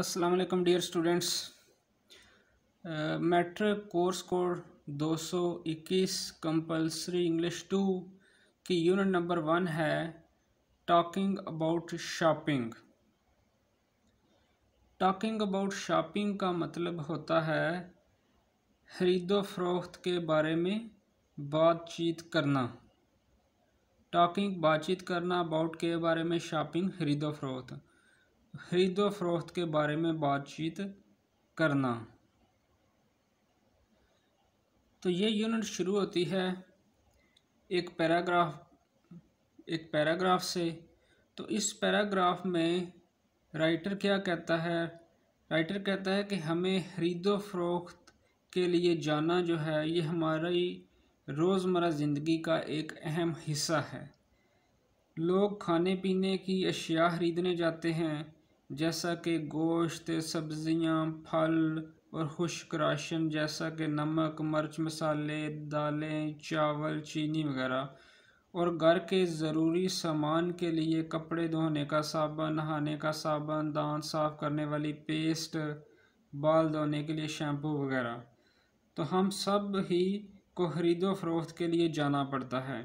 Aslam dear students matric course code 221 compulsory English two की unit number one है talking about shopping talking about shopping का मतलब होता है खरीदो फरोख्त के बारे में बातचीत करना टॉकिंग बातचीत करना अबाउट के बारे में शॉपिंग खरीदो फरोख्त खरीद फरोख्त के बारे में बातचीत करना तो ये यूनिट शुरू होती है एक पैराग्राफ एक पैराग्राफ से तो इस पैराग्राफ में राइटर क्या कहता है राइटर कहता है कि हमें खरीदो फरोख्त के लिए जाना जो है ये हमारी रोज़मर्रा ज़िंदगी का एक अहम हिस्सा है लोग खाने पीने की अशिया ख़रीदने जाते हैं जैसा कि गोश्त सब्ज़ियाँ फल और खुश्क राशन जैसा कि नमक मर्च मसाले दालें चावल चीनी वगैरह और घर के ज़रूरी सामान के लिए कपड़े धोने का साबन नहाने का साबन दांत साफ़ करने वाली पेस्ट बाल धोने के लिए शैम्पू वगैरह तो हम सब ही को खरीदो फरोख्त के लिए जाना पड़ता है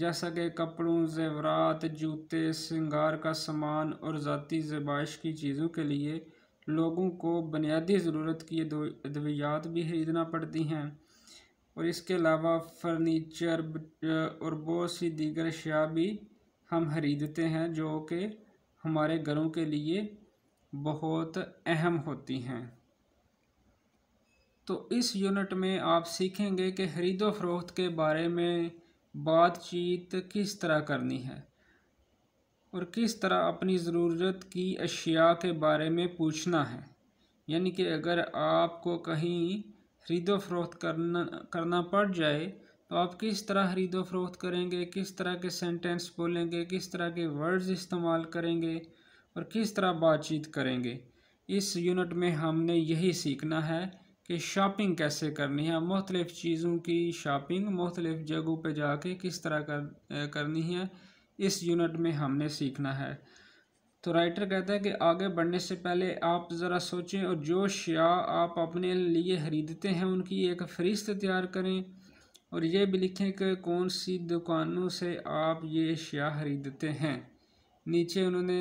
जैसा कि कपड़ों ज़ेवरात जूते सिंगार का सामान और ज़ाती ज़बाइश की चीज़ों के लिए लोगों को बुनियादी ज़रूरत की अद्वियात भी ख़रीदना पड़ती हैं और इसके अलावा फर्नीचर और बहुत सी दीगर अशिया भी हम ख़रीदते हैं जो कि हमारे घरों के लिए बहुत अहम होती हैं तो इस यूनिट में आप सीखेंगे कि खरीदो फरोख्त के बारे में बातचीत किस तरह करनी है और किस तरह अपनी ज़रूरत की अशिया के बारे में पूछना है यानी कि अगर आपको कहीं खरीदो फरोख्त करना करना पड़ जाए तो आप किस तरह खरीदो फरोख्त करेंगे किस तरह के सेंटेंस बोलेंगे किस तरह के वर्ड्स इस्तेमाल करेंगे और किस तरह बातचीत करेंगे इस यूनिट में हमने यही सीखना है कि शॉपिंग कैसे करनी है मुख्तलिफ़ चीज़ों की शॉपिंग मुख्तलिफ़ जगहों पर जाके किस तरह कर करनी है इस यूनिट में हमने सीखना है तो राइटर कहता है कि आगे बढ़ने से पहले आप ज़रा सोचें और जो शिया आप अपने लिए ख़रीदते हैं उनकी एक फहरिस्त तैयार करें और ये भी लिखें कि कौन सी दुकानों से आप ये शिया ख़रीदते हैं नीचे उन्होंने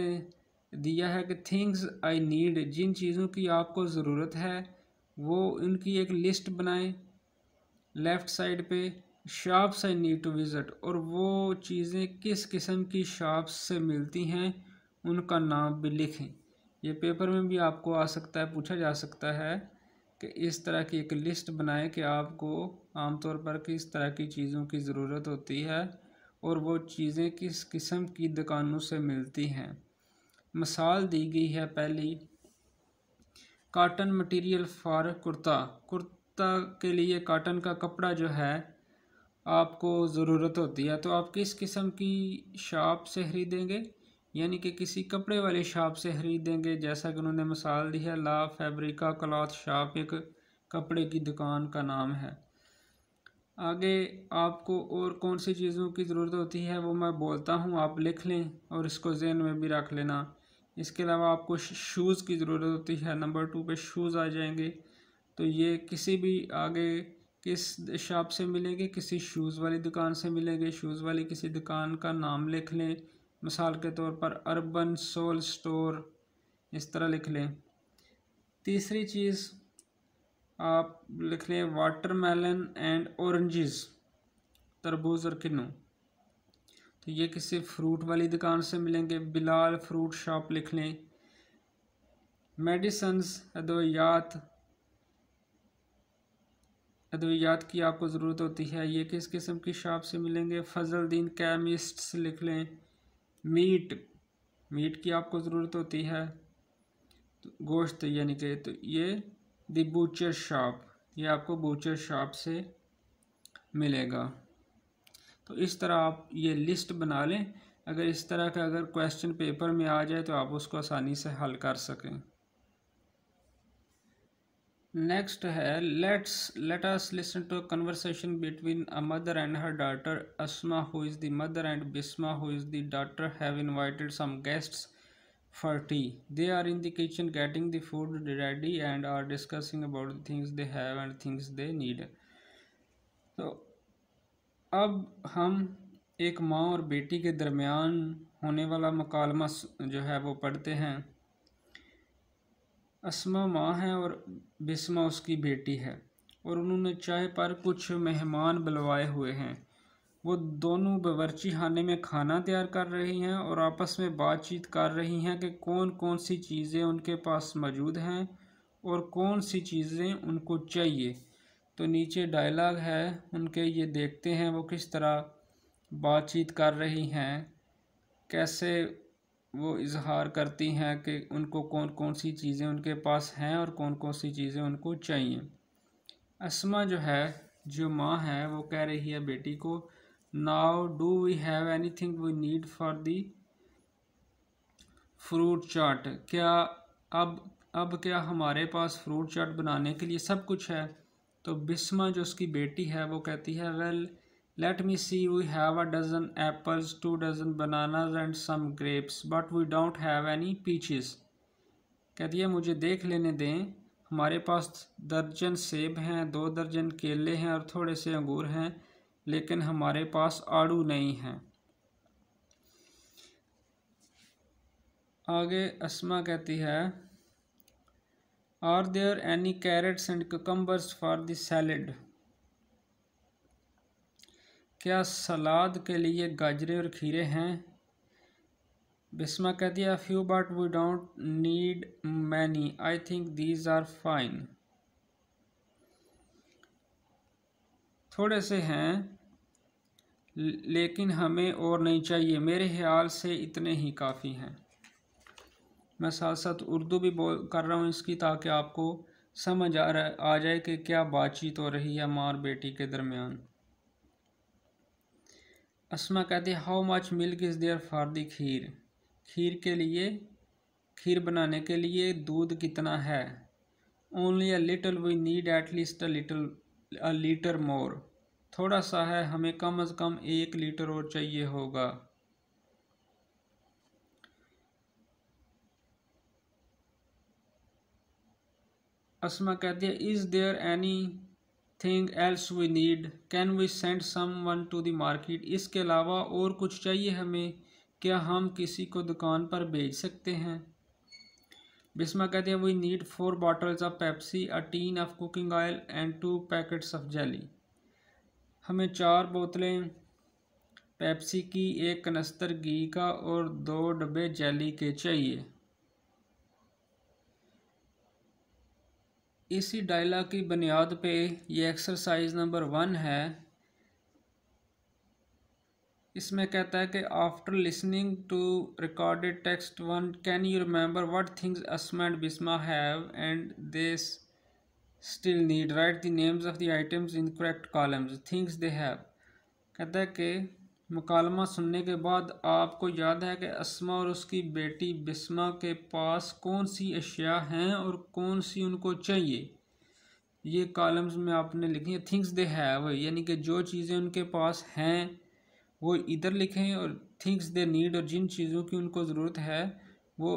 दिया है कि थिंग्स आई नीड जिन चीज़ों की आपको ज़रूरत है वो इनकी एक लिस्ट बनाएं लेफ़्ट साइड पे shops I need to visit और वो चीज़ें किस किस्म की शॉप्स से मिलती हैं उनका नाम भी लिखें ये पेपर में भी आपको आ सकता है पूछा जा सकता है कि इस तरह की एक लिस्ट बनाएं कि आपको आमतौर पर किस तरह की चीज़ों की ज़रूरत होती है और वो चीज़ें किस किस्म की दुकानों से मिलती हैं मिसाल दी गई है पहली cotton material for kurta kurta के लिए काटन का कपड़ा जो है आपको ज़रूरत होती है तो आप किस किस्म की शॉप से ख़रीदेंगे यानी कि किसी कपड़े वाली शॉप से ख़रीदेंगे जैसा कि उन्होंने मिसाल दी है ला फैब्रिका क्लॉथ शॉप एक कपड़े की दुकान का नाम है आगे आपको और कौन सी चीज़ों की ज़रूरत होती है वो मैं बोलता हूँ आप लिख लें और इसको जहन में भी रख लेना इसके अलावा आपको शूज़ की ज़रूरत होती है नंबर टू पे शूज़ आ जाएंगे तो ये किसी भी आगे किस शॉप से मिलेंगे किसी शूज़ वाली दुकान से मिलेंगे शूज़ वाली किसी दुकान का नाम लिख लें मिसाल के तौर पर अर्बन सोल स्टोर इस तरह लिख लें तीसरी चीज़ आप लिख लें वाटर मेलन एंड औरेंजेस तरबूज और किन्नू तो ये किसी फ्रूट वाली दुकान से मिलेंगे बिलाल फ्रूट शॉप लिख लें मेडिसन्स अद्वियात अद्वियात की आपको ज़रूरत होती है ये किस किस्म की शॉप से मिलेंगे दीन कैमिस्ट्स लिख लें मीट मीट की आपको ज़रूरत होती है तो गोश्त यानी कि तो ये दी बूचर शॉप ये आपको बूचर शॉप से मिलेगा तो इस तरह आप ये लिस्ट बना लें अगर इस तरह का अगर क्वेश्चन पेपर में आ जाए तो आप उसको आसानी से हल कर सकें नेक्स्ट है let's let us listen to conversation between a mother and her daughter Asma who is the mother and Bisma who is the daughter have invited some guests for tea they are in the kitchen getting the food ready and are discussing about the they have and and they need तो अब हम एक माँ और बेटी के दरमियान होने वाला मकालमा जो है वो पढ़ते हैं असमा माँ है और बिस्मा उसकी बेटी है और उन्होंने चाय पर कुछ मेहमान बुलवाए हुए हैं वो दोनों बावरची खाने में खाना तैयार कर रही हैं और आपस में बातचीत कर रही हैं कि कौन कौन सी चीज़ें उनके पास मौजूद हैं और कौन सी चीज़ें उनको चाहिए तो नीचे डायलॉग है उनके ये देखते हैं वो किस तरह बातचीत कर रही हैं कैसे वो इजहार करती हैं कि उनको कौन कौन सी चीज़ें उनके पास हैं और कौन कौन सी चीज़ें उनको चाहिए असमा जो है जो माँ है वो कह रही है बेटी को now do we have anything we need for the fruit chaat क्या अब अब क्या हमारे पास फ्रूट चाट बनाने के लिए सब कुछ है तो बिस्मा जो उसकी बेटी है वो कहती है well let me see we have a dozen apples two dozen bananas and some grapes but we don't have any peaches कहती है मुझे देख लेने दें हमारे पास दर्जन सेब हैं दो दर्जन केले हैं और थोड़े से अंगूर हैं लेकिन हमारे पास आड़ू नहीं हैं आगे असमा कहती है Are there any carrots and cucumbers for the salad? क्या सलाद के लिए गाजरे और खीरे हैं बिस्मा कहती है few but we don't need many I think these are fine थोड़े से हैं लेकिन हमें और नहीं चाहिए मेरे ख्याल से इतने ही काफ़ी हैं मैं साथ साथ उर्दू भी बोल कर रहा हूँ इसकी ताकि आपको समझ आ रहा आ जाए कि क्या बातचीत हो रही है माँ और बेटी के दरमियान असमा कहती है how much milk is there for the kheer खीर के लिए खीर बनाने के लिए दूध कितना है only a little we need at least a little a litre more थोड़ा सा है हमें कम अज़ कम एक लीटर और चाहिए होगा असमा कहती है is there anything else we need can we send someone to the market इसके अलावा और कुछ चाहिए हमें क्या हम किसी को दुकान पर भेज सकते हैं बिस्मा कहते हैं we need four bottles of Pepsi a tin of cooking oil and two packets of jelly हमें चार बोतलें पेप्सी की एक कनस्तर घी का और दो डब्बे जेली के चाहिए इसी डायलॉग की बुनियाद पे ये एक्सरसाइज नंबर वन है इसमें कहता है कि after listening to recorded text one can you remember what things Asma and Bisma have and this still need write the names of the items in correct columns things they have कहता है कि मकालमा सुनने के बाद आपको याद है कि असमा और उसकी बेटी बिस्मा के पास कौन सी अशिया हैं और कौन सी उनको चाहिए ये कॉलम्स में आपने लिखी है थिंग्स दे हैव यानी कि जो चीज़ें उनके पास हैं वो इधर लिखें और थिंग्स दे नीड और जिन चीज़ों की उनको ज़रूरत है वो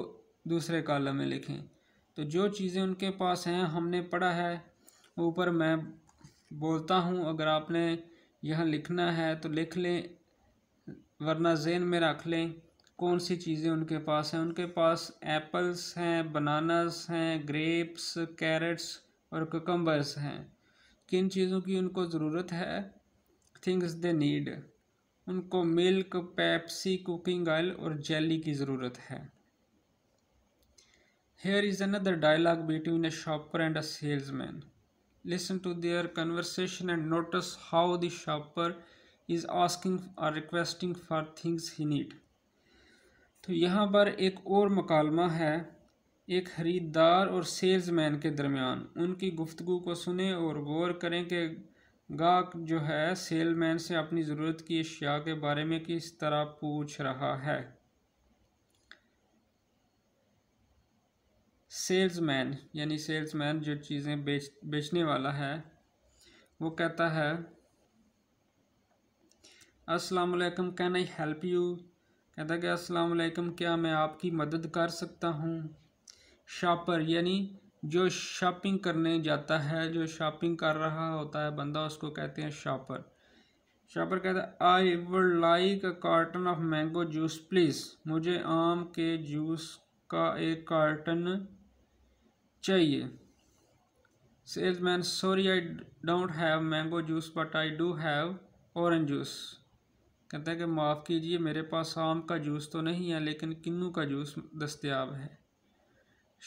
दूसरे कॉलम में लिखें तो जो चीज़ें उनके पास हैं हमने पढ़ा है ऊपर मैं बोलता हूँ अगर आपने यहाँ लिखना है तो लिख लें वरना जेन में रख लें कौन सी चीज़ें उनके पास हैं उनके पास एप्पल्स हैं बनानास हैं ग्रेप्स कैरेट्स और ककम्बर्स हैं किन चीज़ों की उनको ज़रूरत है थिंग्स दे नीड उनको मिल्क पेप्सी कुकिंग ऑयल और जेली की ज़रूरत है here is another dialogue between a shopper and a salesman listen to their conversation and notes how the shopper is asking और requesting for things he need तो यहाँ पर एक और मकालमा है एक ख़रीदार और सेल्समैन के दरमियान उनकी गुफ्तु को सुने और गौर करें कि गाहक जो है सेलमैन से अपनी ज़रूरत की अशिया के बारे में किस तरह पूछ रहा है सेल्समैन यानी सेल्समैन जो चीज़ें बेच बेचने वाला है वो कहता है असलकम कैन आई हेल्प यू कहता कि असलकम क्या मैं आपकी मदद कर सकता हूँ शॉपर यानी जो शॉपिंग करने जाता है जो शॉपिंग कर रहा होता है बंदा उसको कहते हैं शॉपर शॉपर कहता है I would like a carton of mango juice please मुझे आम के जूस का एक कार्टन चाहिए salesman sorry I don't have mango juice but I do have orange juice कहता है कि माफ़ कीजिए मेरे पास आम का जूस तो नहीं है लेकिन किन्नू का जूस दस्तियाब है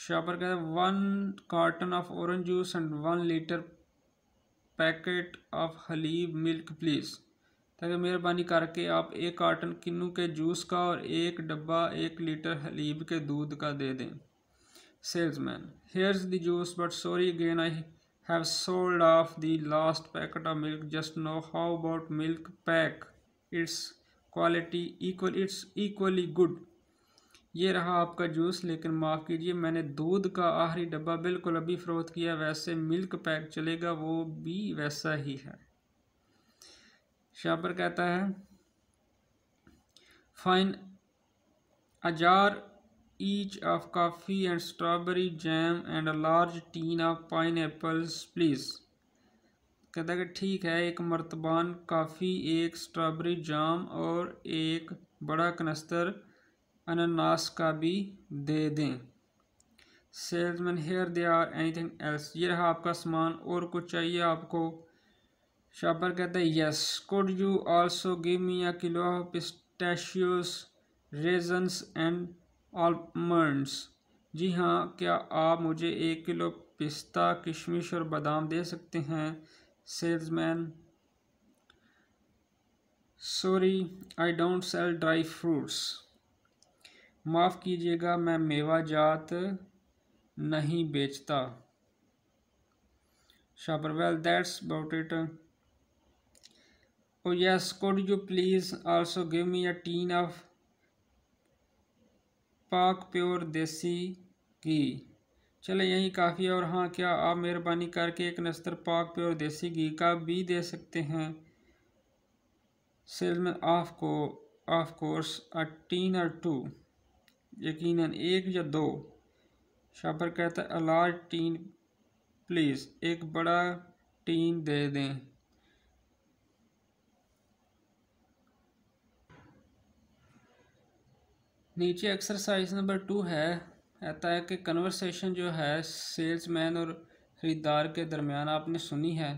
शॉपर कहता है one carton of orange juice and one litre packet of Haleeb milk please ताकि मेहरबानी करके आप एक कार्टन किन्नू के जूस का और एक डब्बा एक लीटर हलीब के दूध का दे दें salesman here's the juice but sorry again I have sold off the last packet of milk just no how about Milkpak its quality equal it's equally good ये रहा आपका जूस लेकिन माफ़ कीजिए मैंने दूध का आखिरी डब्बा बिल्कुल अभी फ़रोख्त किया वैसे मिल्क पैक चलेगा वो भी वैसा ही है शापर कहता है fine a jar of coffee and strawberry jam and a large tin of pine pineapples please कहता है कि ठीक है एक मर्तबान काफ़ी एक स्ट्रॉबेरी जाम और एक बड़ा कनस्तर अनानास का भी दे दें salesman here they are anything else ये रहा आपका सामान और कुछ चाहिए आपको शॉपर कहता है yes could you also give me a kilo of pistachios raisins and almonds जी हाँ क्या आप मुझे एक किलो पिस्ता किशमिश और बादाम दे सकते हैं salesman sorry I don't sell dry fruits माफ़ कीजिएगा मैं मेवा जात नहीं बेचता shopper well that's about it oh yes could you please also give me a tin of Pak pure desi ghee चले यही काफ़ी है और हाँ क्या आप मेहरबानी करके एक नस्तर पाक प्योर देसी घी का भी दे सकते हैं सेल में ऑफ को ऑफ कोर्स अ टीन और टू यकीनन एक या दो शापर कहता है अलार्ज टीन प्लीज़ एक बड़ा टीन दे दें नीचे एक्सरसाइज नंबर टू है कहता है कि कन्वर्सेशन जो है सेल्समैन और ख़रीदार के दरमियान आपने सुनी है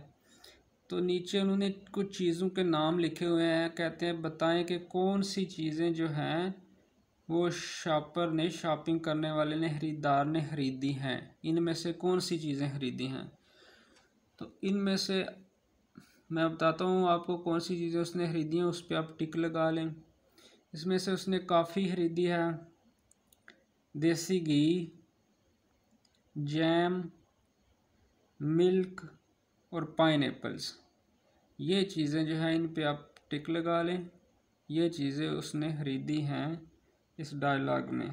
तो नीचे उन्होंने कुछ चीज़ों के नाम लिखे हुए हैं कहते हैं बताएं कि कौन सी चीज़ें जो हैं वो शॉपर ने शॉपिंग करने वाले ने ख़रीदार ने ख़रीदी हैं इनमें से कौन सी चीज़ें ख़रीदी हैं तो इनमें से मैं बताता हूँ आपको कौन सी चीज़ें उसने ख़रीदी हैं उस पर आप टिक लगा लें इसमें से उसने काफ़ी ख़रीदी है देसी घी जैम मिल्क और पाइन ये चीज़ें जो है इन पे आप टिक लगा लें ये चीज़ें उसने ख़रीदी हैं इस डायलॉग में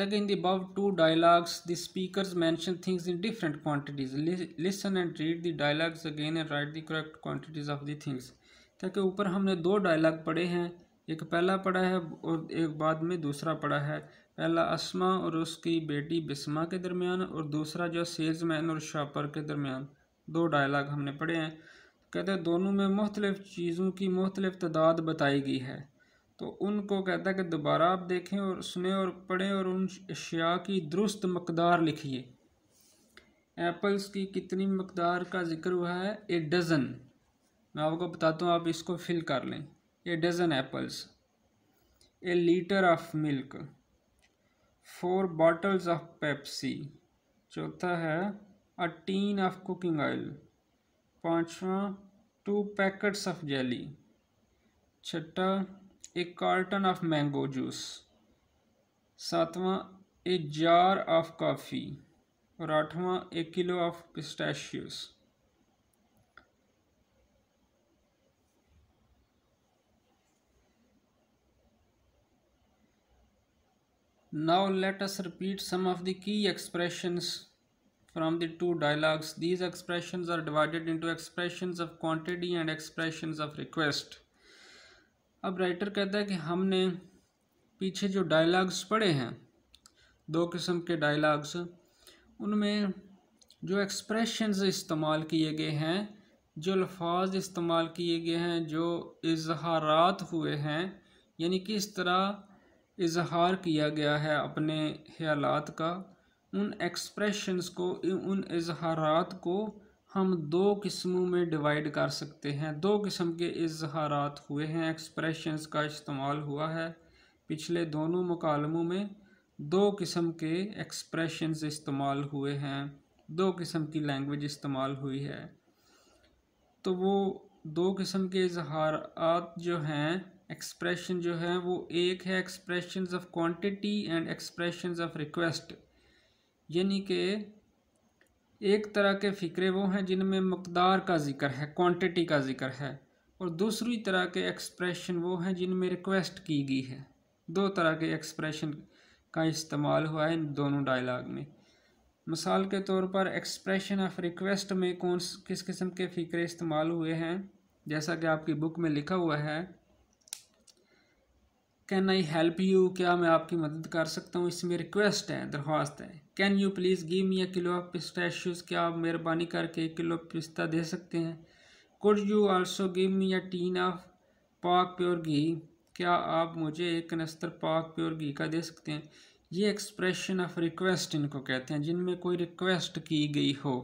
in the above two dialogues the speaker mention things in different quantities listen and read the dialogues again and write the correct quantities of the things ताकि ऊपर हमने दो डायलाग पढ़े हैं एक पहला पड़ा है और एक बाद में दूसरा पड़ा है पहला असमा और उसकी बेटी बिस्मा के दरमियान और दूसरा जो सेल्समैन और शॉपर के दरमियान दो डायलाग हमने पढ़े हैं कहते हैं दोनों में मुख्तलिफ चीज़ों की मुख्तलिफ तादाद बताई गई है तो उनको कहता है कि दोबारा आप देखें और सुने और पढ़ें और उन अशिया की दुरुस्त मकदार लिखिए एप्पल्स की कितनी मकदार का जिक्र हुआ है ए डज़न मैं आपको बताता हूँ आप इसको फिल कर लें a dozen apples, a liter of milk, four bottles of Pepsi. चौथा है a tin of cooking oil. पांचवा two packets of jelly. छठा a carton of mango juice. सातवां a jar of coffee. और आठवां a kilo of pistachios. Now let us repeat some of the key expressions from the two dialogues. These expressions are divided into expressions of quantity and expressions of request. अब writer कहता है कि हमने पीछे जो dialogues पढ़े हैं दो किस्म के डायलॉग्स उनमें जो एक्सप्रेशंस इस्तेमाल किए गए हैं जो लफाज इस्तेमाल किए गए हैं जो इजहारात हुए हैं यानी किस तरह इजहार किया गया है अपने ख्यालात का उन एक्सप्रेशंस को उन इजहारात को हम दो किस्मों में डिवाइड कर सकते हैं दो किस्म के इजहारात हुए हैं एक्सप्रेशंस का इस्तेमाल हुआ है पिछले दोनों मकालमों में दो किस्म के एक्सप्रेशंस इस्तेमाल हुए हैं दो किस्म की लैंग्वेज इस्तेमाल हुई है तो वो दो किस्म के इजहारात जो हैं एक्सप्रेशन जो है वो एक है expression of quantity and expression of request यानी कि एक तरह के फ़िक्रे वो हैं जिनमें मकदार का ज़िक्र है क्वांटिटी का ज़िक्र है और दूसरी तरह के एक्सप्रेशन वो हैं जिनमें रिक्वेस्ट की गई है दो तरह के एक्सप्रेशन का इस्तेमाल हुआ है इन दोनों डायलाग में मिसाल के तौर पर एक्सप्रेशन ऑफ रिक्वेस्ट में कौन किस किस्म के फ़िक्रे इस्तेमाल हुए हैं जैसा कि आपकी बुक में लिखा हुआ है कैन आई हेल्प यू क्या मैं आपकी मदद कर सकता हूँ इसमें रिक्वेस्ट है दरख्वास्त है can you please give me a kilo of pistachios क्या आप मेहरबानी करके एक किलो पिस्ता दे सकते हैं could you also give me a tin of Pak pure ghee क्या आप मुझे एक कनस्तर पाक प्योर घी का दे सकते हैं ये एक्सप्रेशन ऑफ रिक्वेस्ट इनको कहते हैं जिनमें कोई रिक्वेस्ट की गई हो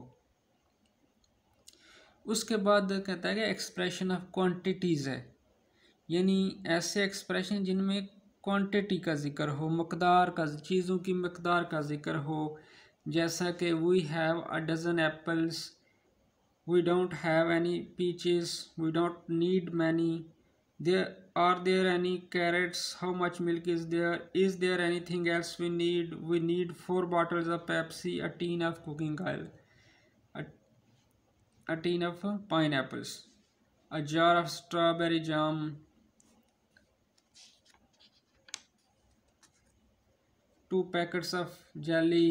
उसके बाद कहता है कि एक्सप्रेशन ऑफ क्वान्टिटीज़ है यानी ऐसे एक्सप्रेशन जिनमें क्वांटिटी का जिक्र हो मकदार का चीज़ों की मकदार का जिक्र हो जैसा कि we have a dozen apples we don't have any peaches we don't need many there are there any carrots how much milk is there is there anything else we need we need four bottles of Pepsi a tin of cooking oil a tin of pineapples a jar of strawberry jam two packets of jelly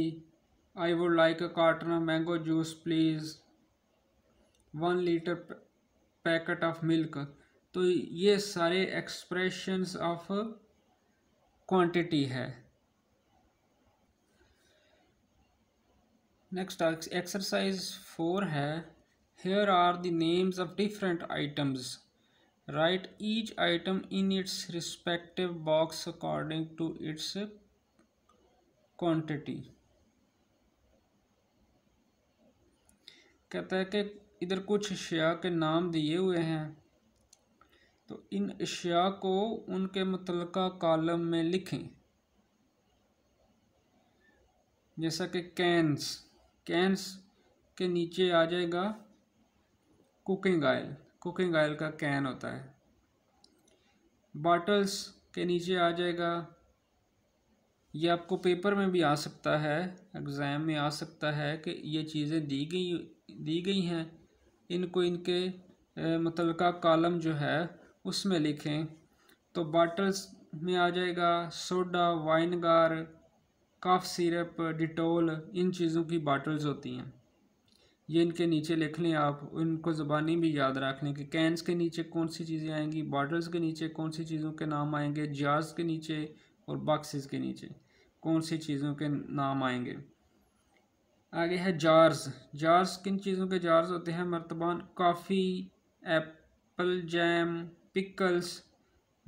i would like a carton of mango juice please one liter packet of milk तो ये सारे expressions of quantity है next exercise four है here are the names of different items write each item in its respective box according to its quantity कहता है कि इधर कुछ अशिया के नाम दिए हुए हैं तो इन अशिया को उनके मुतल कॉलम में लिखें जैसा कि कैंस कैंस के नीचे आ जाएगा कुकिंग आयल कुकिंग आयल का कैन होता है बॉटल्स के नीचे आ जाएगा ये आपको पेपर में भी आ सकता है एग्ज़ाम में आ सकता है कि ये चीज़ें दी गई दी गई हैं इनको इनके मतलब का कॉलम जो है उसमें लिखें तो बाटल्स में आ जाएगा soda vinegar coffee syrup Dettol इन चीज़ों की बाटल्स होती हैं ये इनके नीचे लिख लें आप इनको ज़बानी भी याद रख लें कि कैंस के नीचे कौन सी चीज़ें आएंगी बॉटल्स के नीचे कौन सी चीज़ों के नाम आएंगे जार्स के नीचे और बॉक्सेस के नीचे कौन सी चीज़ों के नाम आएंगे आगे है जार्स जार्स किन चीज़ों के जार्स होते हैं मर्तबान coffee apple jam pickles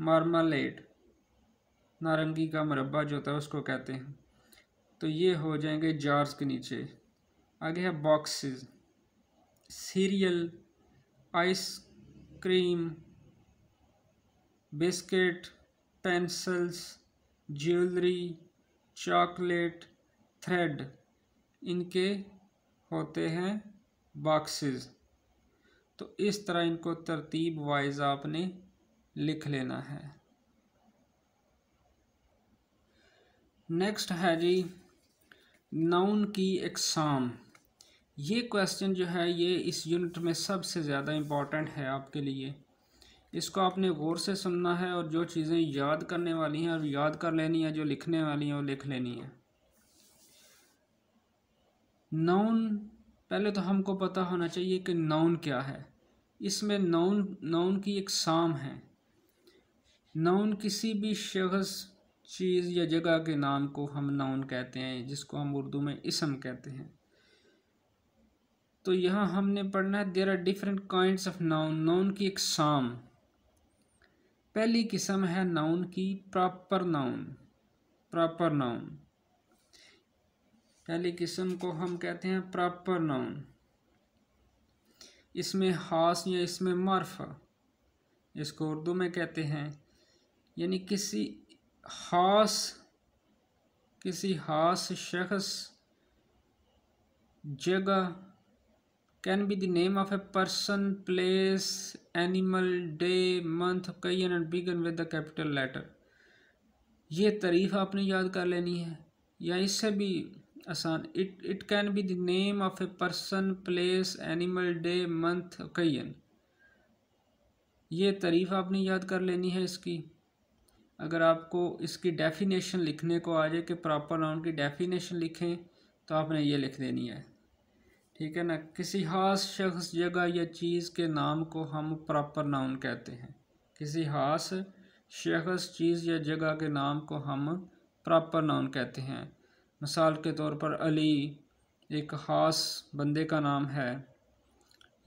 marmalade नारंगी का मरबा जो होता है उसको कहते हैं तो ये हो जाएंगे जार्स के नीचे आगे है boxes cereal ice cream biscuit pencils jewellery chocolate thread इनके होते हैं बॉक्सेस तो इस तरह इनको तरतीब वाइज आपने लिख लेना है नेक्स्ट है जी नाउन की एक्साम ये क्वेश्चन जो है ये इस यूनिट में सबसे ज़्यादा इम्पॉर्टेंट है आपके लिए इसको आपने गौर से सुनना है और जो चीज़ें याद करने वाली हैं और याद कर लेनी है जो लिखने वाली हैं वो लिख लेनी है नाउन पहले तो हमको पता होना चाहिए कि नाउन क्या है इसमें नाउन नाउन की एक साम है नाउन किसी भी शख्स चीज़ या जगह के नाम को हम नाउन कहते हैं जिसको हम उर्दू में इसम कहते हैं तो यहाँ हमने पढ़ना है there are different kinds of noun noun की एक साम पहली किस्म है नाउन की प्रॉपर नाउन प्रॉपर नाउन पहली किस्म को हम कहते हैं प्रॉपर नाउन इसमें हास या इसमें मर्फ इसको उर्दू में कहते हैं यानी किसी हास किसी हास शख्स जगह can be the name of a person place animal day month an and begin with the capital letter ये तारीफ आपने याद कर लेनी है या इससे भी आसान it it can be the name of a person place animal day month can ये तारीफ आपने याद कर लेनी है इसकी अगर आपको इसकी डेफिनेशन लिखने को आ जाए कि प्रॉपर नाउन की डेफिनेशन लिखें तो आपने ये लिख देनी है ठीक है ना किसी खास शख्स जगह या चीज़ के नाम को हम प्रॉपर नाउन कहते हैं किसी खास शख्स चीज़ या जगह के नाम को हम प्रॉपर नाउन कहते हैं मिसाल के तौर पर अली एक ख़ास बंदे का नाम है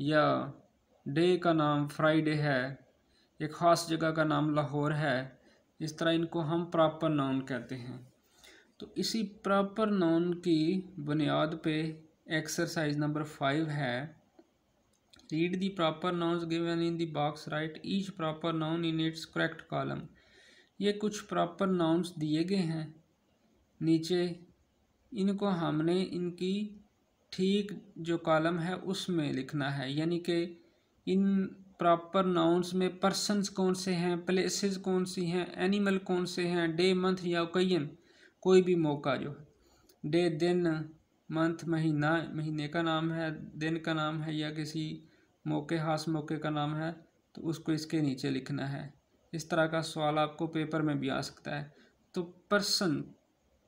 या डे का नाम फ्राइडे है एक ख़ास जगह का नाम लाहौर है इस तरह इनको हम प्रॉपर नाउन कहते हैं तो इसी प्रॉपर नाउन की बुनियाद पे एक्सरसाइज नंबर फाइव है read the proper noun given in the box write each proper noun in its correct column ये कुछ प्रॉपर नाउन्स दिए गए हैं नीचे इनको हमने इनकी ठीक जो कॉलम है उसमें लिखना है यानी कि इन प्रॉपर नाउन्स में पर्सनस कौन से हैं प्लेसेस कौन सी हैं एनिमल कौन से हैं डे मंथ या ओकेजन कोई भी मौका जो डे दिन मंथ महीना महीने का नाम है दिन का नाम है या किसी मौके खास मौके का नाम है तो उसको इसके नीचे लिखना है इस तरह का सवाल आपको पेपर में भी आ सकता है तो पर्सन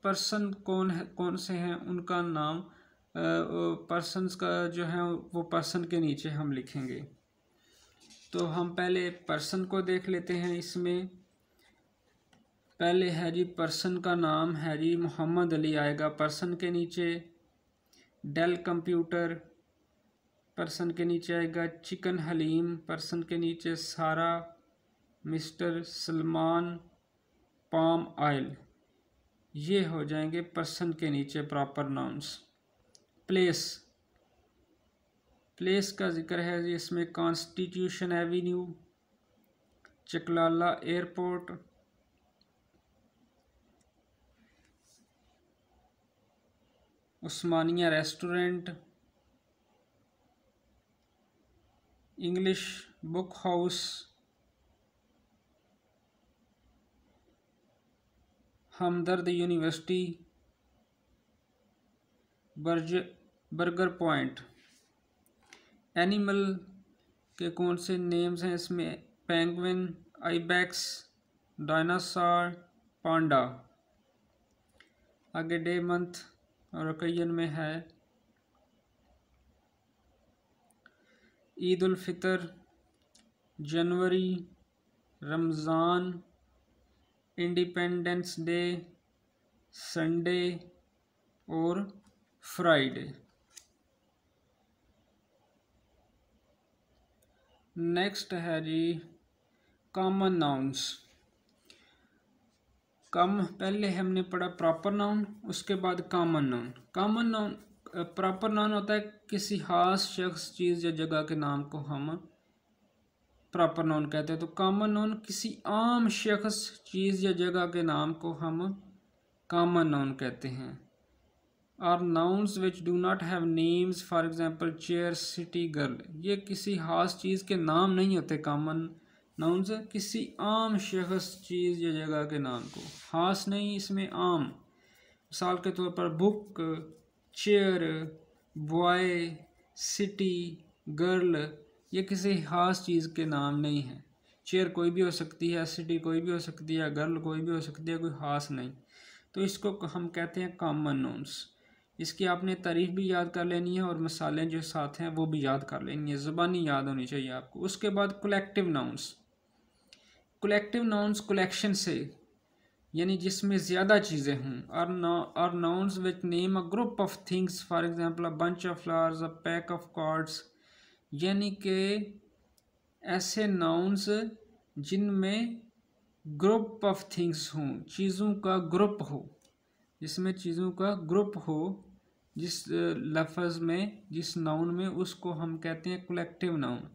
पर्सन कौन है कौन से हैं उनका नाम पर्सनस का जो है वो पर्सन के नीचे हम लिखेंगे तो हम पहले पर्सन को देख लेते हैं इसमें पहले है जी पर्सन का नाम है जी मोहम्मद अली आएगा पर्सन के नीचे डेल कंप्यूटर पर्सन के नीचे आएगा चिकन हलीम पर्सन के नीचे सारा मिस्टर सलमान पाम आयल ये हो जाएंगे पर्सन के नीचे प्रॉपर नाउंस प्लेस प्लेस का जिक्र है इसमें Constitution Avenue Chaklala Airport Usmania Restaurant English Book House Hamdard University बर्ज बर्गर पॉइंट एनिमल के कौन से नेम्स हैं इसमें पेंगुइन, आईबैक्स डायनासोर पांडा आगे डे मंथ रकैन में है ईद फितर जनवरी रमज़ान इंडिपेंडेंस डे संडे और फ्राइडे नेक्स्ट है जी कॉमन नाउंस कम पहले हमने पढ़ा प्रॉपर नाउन उसके बाद common noun common noun proper noun होता है किसी खास शख्स चीज़ या जगह के नाम को हम प्रॉपर नाउन कहते हैं तो कामन नाउन किसी आम शख्स चीज़ या जगह के नाम को हम कामन नाउन कहते हैं are nouns which do not have names for example chair city girl ये किसी खास चीज़ के नाम नहीं होते कामन नाउन से किसी आम शख्स चीज़ या जगह के नाम को खास नहीं इसमें आम मिसाल के तौर पर book chair boy city girl ये किसी खास चीज़ के नाम नहीं है चेयर कोई भी हो सकती है सिटी कोई भी हो सकती है गर्ल कोई भी हो सकती है कोई खास नहीं तो इसको हम कहते हैं कॉमन नोन्स इसकी आपने तारीफ भी याद कर लेनी है और मसाले जो साथ हैं वो भी याद कर लेनी है ज़बानी याद होनी चाहिए आपको उसके बाद collective nouns collective nouns collection से यानी जिसमें ज़्यादा चीज़ें हों और और nouns which name a group of things for example a bunch of flowers a pack of cards यानी कि ऐसे नाउंस जिनमें ग्रुप ऑफ थिंग्स हों चीज़ों का ग्रुप हो जिसमें चीज़ों का ग्रुप हो जिस लफज uh, में जिस नाउन में उसको हम कहते हैं collective noun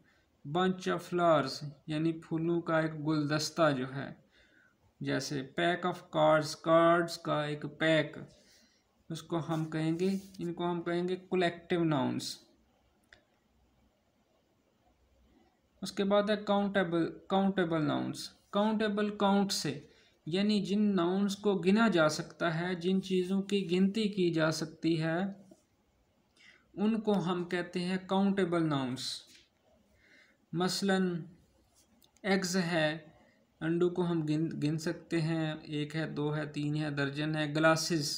bunch of flowers यानी फूलों का एक गुलदस्ता जो है जैसे पैक ऑफ कार्ड्स कार्ड्स का एक पैक उसको हम कहेंगे इनको हम कहेंगे कलेक्टिव नाउंस उसके बाद है countable countable nouns countable count से यानी जिन नाउंस को गिना जा सकता है जिन चीज़ों की गिनती की जा सकती है उनको हम कहते हैं काउंटेबल नाउंस मसलन एग्ज़ है अंडों को हम गिन गिन सकते हैं एक है दो है तीन है दर्जन है ग्लासेस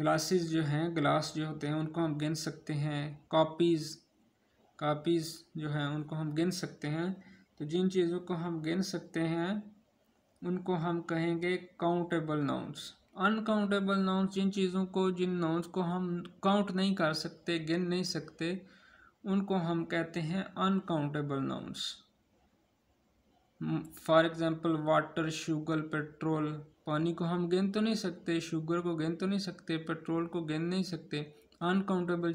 ग्लासेस जो हैं ग्लास जो होते हैं उनको हम गिन सकते हैं कॉपीज़ कापीज़ जो हैं उनको हम गिन सकते हैं तो जिन चीज़ों को हम गिन सकते हैं उनको हम कहेंगे काउंटेबल नाउंस अनकाउंटेबल नाउंस जिन चीज़ों को जिन नाउंस को हम काउंट नहीं कर सकते गिन नहीं सकते उनको हम कहते हैं uncountable nouns for example water sugar petrol पानी को हम गिन तो नहीं सकते शुगर को गिन तो नहीं सकते पेट्रोल को गिन नहीं सकते अनकाउंटेबल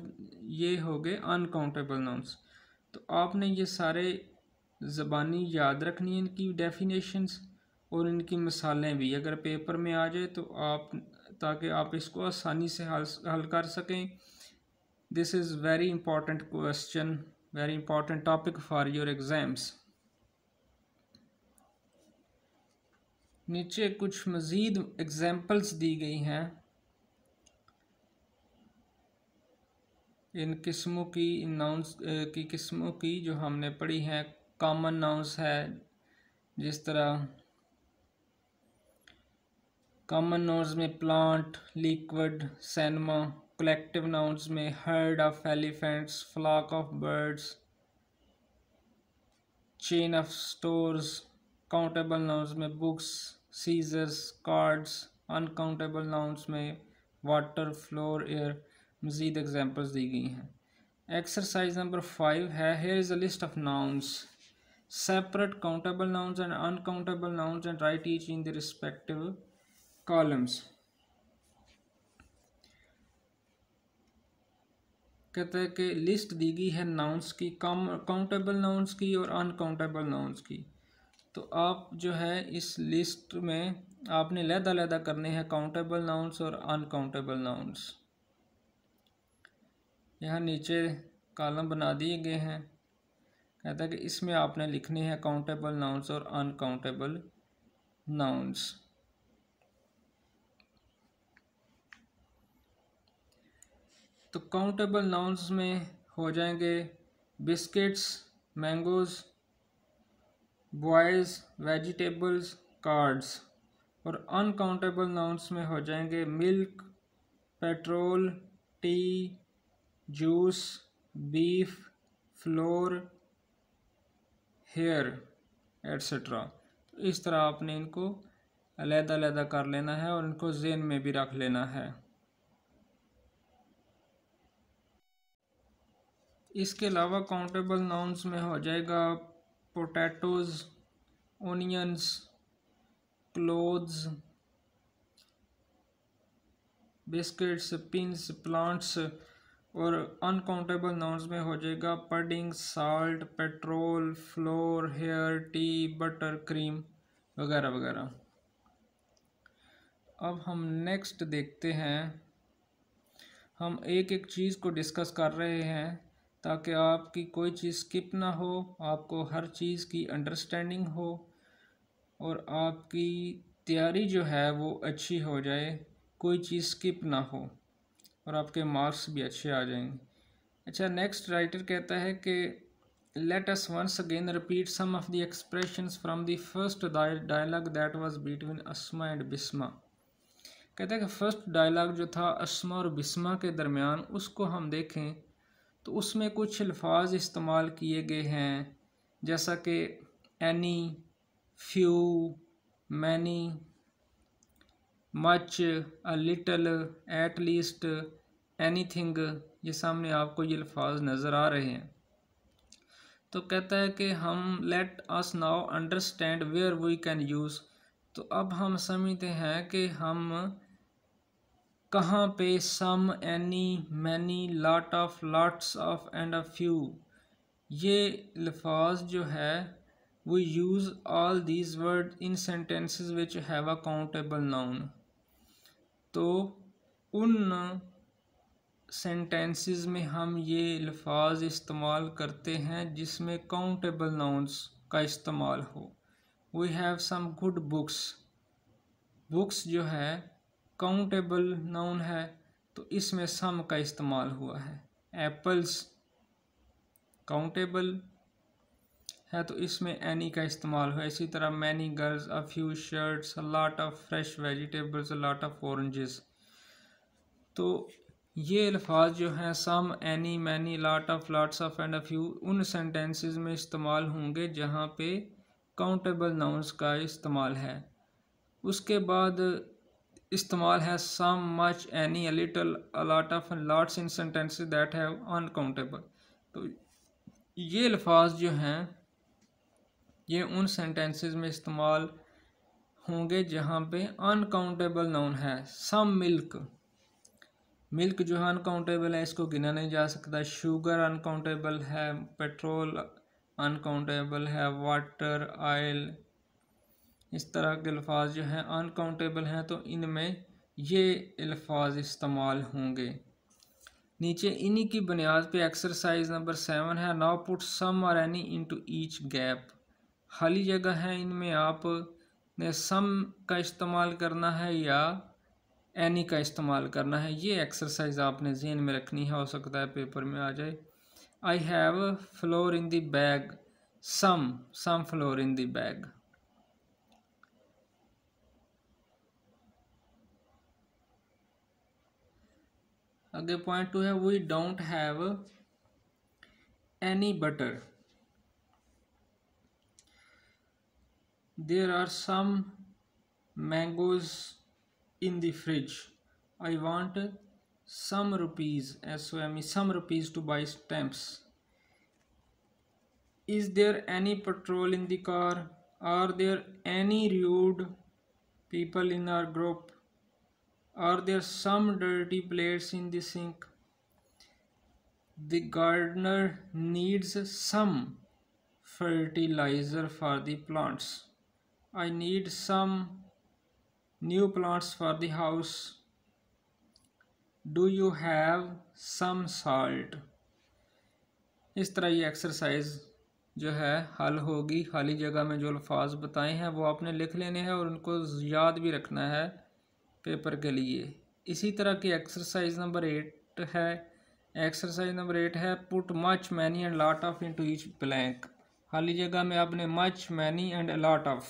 ये हो गए अनकाउंटेबल नाउंस तो आपने ये सारे ज़बानी याद रखनी है इनकी डेफिनेशंस और इनकी मिसालें भी अगर पेपर में आ जाए तो आप ताकि आप इसको आसानी से हल हल कर सकें this is very important question very important topic for your exams नीचे कुछ मज़ीद एग्ज़ाम्पल्स दी गई हैं इन किस्मों की इन नाउंस की किस्मों की जो हमने पढ़ी हैं कॉमन नाउंस है जिस तरह कॉमन नाउंस में प्लांट लिक्विड सैनमा collective nouns May herd of elephants, flock of birds, chain of stores, countable nouns May books, scissors, cards, uncountable nouns May water, floor, air मज़ीद examples दी गई हैं exercise number five: here is a list of nouns separate countable nouns and uncountable nouns and write each in the respective columns कहते हैं कि list दी गई है nouns की कम काउंटेबल नाउन्स की और अनकाउंटेबल नाउन्स की तो आप जो है इस लिस्ट में आपने लहदा लहदा करने हैं काउंटेबल नाउंस और अनकाउंटेबल नाउन्स यहाँ नीचे कॉलम बना दिए गए हैं कहता है कि इसमें आपने लिखने हैं काउंटेबल नाउन्स और अनकाउंटेबल नाउंस तो काउंटेबल नाउन्स में हो जाएंगे biscuits mangoes boys vegetables cards और अनकाउंटेबल नाउन्स में हो जाएंगे milk petrol tea juice beef flour hair etcetera इस तरह आपने इनको अलग-अलग कर लेना है और इनको जेन में भी रख लेना है इसके अलावा काउंटेबल नाउंस में हो जाएगा potatoes onions clothes biscuits pins plants और अनकाउंटेबल नाउन्स में हो जाएगा pudding salt petrol flour hair tea butter cream वगैरह वगैरह अब हम नेक्स्ट देखते हैं हम एक एक चीज़ को डिस्कस कर रहे हैं ताकि आपकी कोई चीज़ स्किप ना हो आपको हर चीज़ की अंडरस्टैंडिंग हो और आपकी तैयारी जो है वो अच्छी हो जाए कोई चीज़ स्किप ना हो और आपके मार्क्स भी अच्छे आ जाएंगे अच्छा नेक्स्ट राइटर कहता है कि let us once again repeat some of the expression from the first dialogue that was between Asma and Bisma कहते हैं कि फर्स्ट डायलॉग जो था असमा और बिस्मा के दरमियान उसको हम देखें तो उसमें कुछ अल्फाज इस्तेमाल किए गए हैं जैसा कि any few many much a little at least anything ये सामने आपको ये अल्फाज नज़र आ रहे हैं तो कहता है कि हम let us now understand where we can use तो अब हम समझते हैं कि हम कहाँ पे some any many lot of lots of and a few ये लफाज जो है वो use all these word in sentences which have a countable noun तो उन सेंटेंसेस में हम ये लफाज इस्तेमाल करते हैं जिसमें काउंटेबल नाउन्स का इस्तेमाल हो we have some good books books जो है काउंटेबल नाउन है तो इसमें सम का इस्तेमाल हुआ है एप्पल्स काउंटेबल है तो इसमें एनी का इस्तेमाल हुआ इसी तरह many girls a few shirts a lot of fresh vegetables a lot of oranges तो ये अल्फाज जो हैं some any many lot of lots of and a few उन सेंटेंसेस में इस्तेमाल होंगे जहाँ पे काउंटेबल नाउंस का इस्तेमाल है उसके बाद इस्तेमाल है some much any little a lot lot of lots in sentence that have uncountable तो ये अल्फाज जो हैं ये उन सेंटेंसेस में इस्तेमाल होंगे जहाँ पे अनकाउंटेबल नाउन है सम मिल्क मिल्क जो है अनकाउंटेबल है इसको गिना नहीं जा सकता शुगर अनकाउंटेबल है पेट्रोल अनकाउंटेबल है वाटर ऑयल इस तरह के अल्फाज जो हैं अनकाउंटेबल हैं तो इनमें ये अल्फाज इस्तेमाल होंगे नीचे इन्हीं की बुनियाद पे एक्सरसाइज नंबर सेवन है नाउ पुट सम और एनी इनटू ईच गैप खाली जगह है इनमें आप ने सम का इस्तेमाल करना है या एनी का इस्तेमाल करना है ये एक्सरसाइज आपने जहन में रखनी है हो सकता है पेपर में आ जाए I have flour in the bag some some flour in the bag आगे point we don't have any butter. there are some mangoes in the fridge i want some rupees So some some rupees to buy stamps is there any petrol in the car are there any rude people in our group Are there some dirty plates in the sink? The gardener needs some fertilizer for the plants. I need some new plants for the house. Do you have some salt इस तरह ये exercise जो है हल होगी खाली जगह में जो अल्फाज बताए हैं वो आपने लिख लेने हैं और उनको याद भी रखना है पेपर के लिए इसी तरह की एक्सरसाइज नंबर एट है एक्सरसाइज नंबर एट है put much many and lot of into each blank खाली जगह में आपने much many and lot of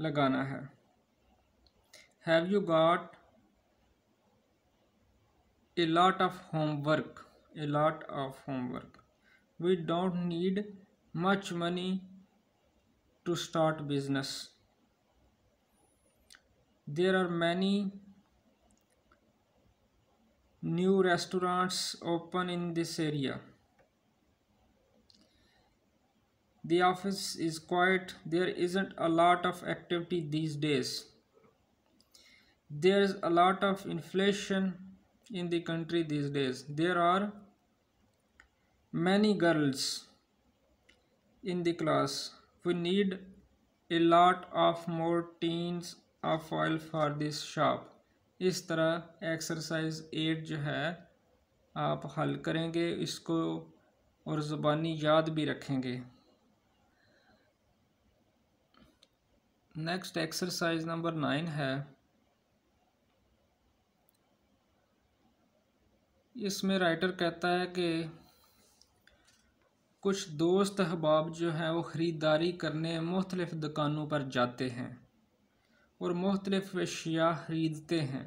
लगाना है have you got a lot of homework a lot of homework we don't need much money to start business there are many new restaurants open in this area the office is quiet there isn't a lot of activity these days there's a lot of inflation in the country these days there are many girls in the class we need a lot of more teens a oil for this shop इस तरह exercise eight जो है आप हल करेंगे इसको और ज़बानी याद भी रखेंगे नेक्स्ट एक्सरसाइज नंबर नाइन है इसमें राइटर कहता है कि कुछ दोस्त अहबाब जो हैं वो ख़रीदारी करने मुख्तलिफ़ दुकानों पर जाते हैं और मुख्तलफ़ अशिया ख़रीदते हैं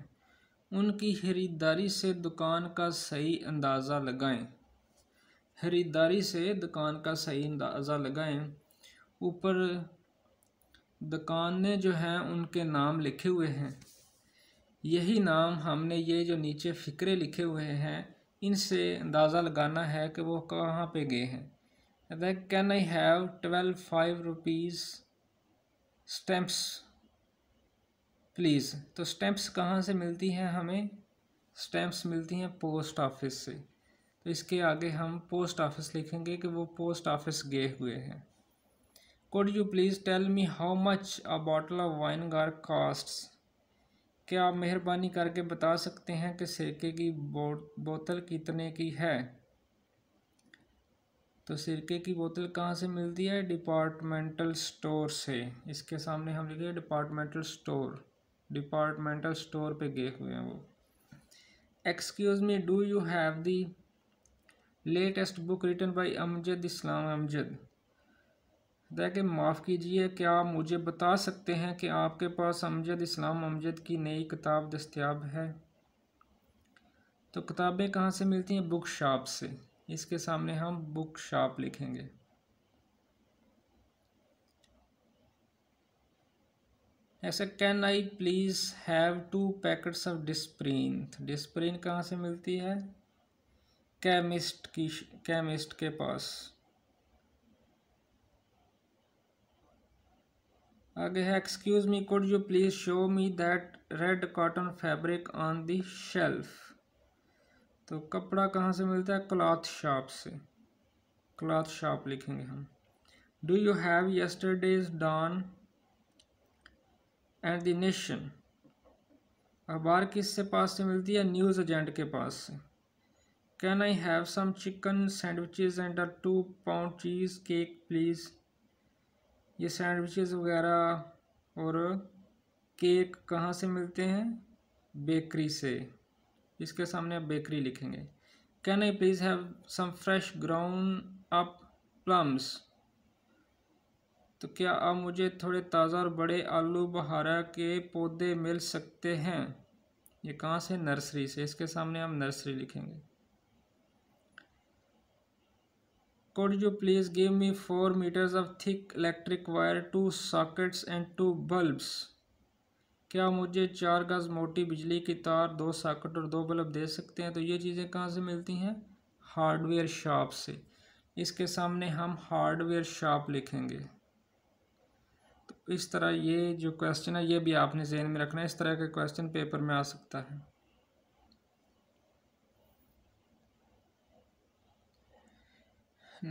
उनकी खरीदारी से दुकान का सही अंदाज़ा लगाएं खरीदारी से दुकान का सही अंदाज़ा लगाएं ऊपर ने जो हैं उनके नाम लिखे हुए हैं यही नाम हमने ये जो नीचे फ़िक्रे लिखे हुए हैं इनसे अंदाज़ा लगाना है कि वो कहाँ पे गए हैं हैं can I have twelve five rupees stamps please तो स्टैम्प्स कहाँ से मिलती हैं हमें स्टैम्प्स मिलती हैं पोस्ट ऑफिस से तो इसके आगे हम पोस्ट ऑफिस लिखेंगे कि वो पोस्ट ऑफिस गए हुए हैं could you please tell me how much a bottle of wine गार कास्ट्स क्या आप मेहरबानी करके बता सकते हैं कि सिरके की बो, बोतल कितने की है तो सिरके की बोतल कहाँ से मिलती है डिपार्टमेंटल स्टोर से इसके सामने हम लिखे डिपार्टमेंटल स्टोर डिपार्टमेंटल स्टोर पे गए हुए हैं वो excuse me do you have the latest book written by Amjad Islam Amjad देखे माफ़ कीजिए क्या आप मुझे बता सकते हैं कि आपके पास अमजद इस्लाम अमजद की नई किताब दस्तियाब है तो किताबें कहाँ से मिलती हैं बुक शॉप से इसके सामने हम बुक शॉप लिखेंगे ऐसे can I please have two packets of Disprin Disprin कहाँ से मिलती है केमिस्ट की केमिस्ट के पास आगे है excuse me could you please show me that red cotton fabric on the shelf तो कपड़ा कहाँ से मिलता है क्लॉथ शॉप से क्लॉथ शॉप लिखेंगे हम do you have yesterday's Dawn and the Nation अखबार किस से पास से मिलती है न्यूज़ एजेंट के पास से can I have some chicken sandwiches and a two pound cheese cake please ये सैंडविचेस वगैरह और केक कहाँ से मिलते हैं बेकरी से इसके सामने आप बेकरी लिखेंगे can I please have some fresh ground up plums तो क्या आप मुझे थोड़े ताज़ा और बड़े आलू बहारा के पौधे मिल सकते हैं ये कहाँ से नर्सरी से इसके सामने हम नर्सरी लिखेंगे could you please give me four metres of thick electric wire two sockets and two bulbs क्या मुझे चार गज मोटी बिजली की तार दो सॉकेट और दो बल्ब दे सकते हैं तो ये चीज़ें कहाँ से मिलती हैं हार्डवेयर शॉप से इसके सामने हम हार्डवेयर शॉप लिखेंगे तो इस तरह ये जो क्वेश्चन है ये भी आपने जहन में रखना है इस तरह के क्वेश्चन पेपर में आ सकता है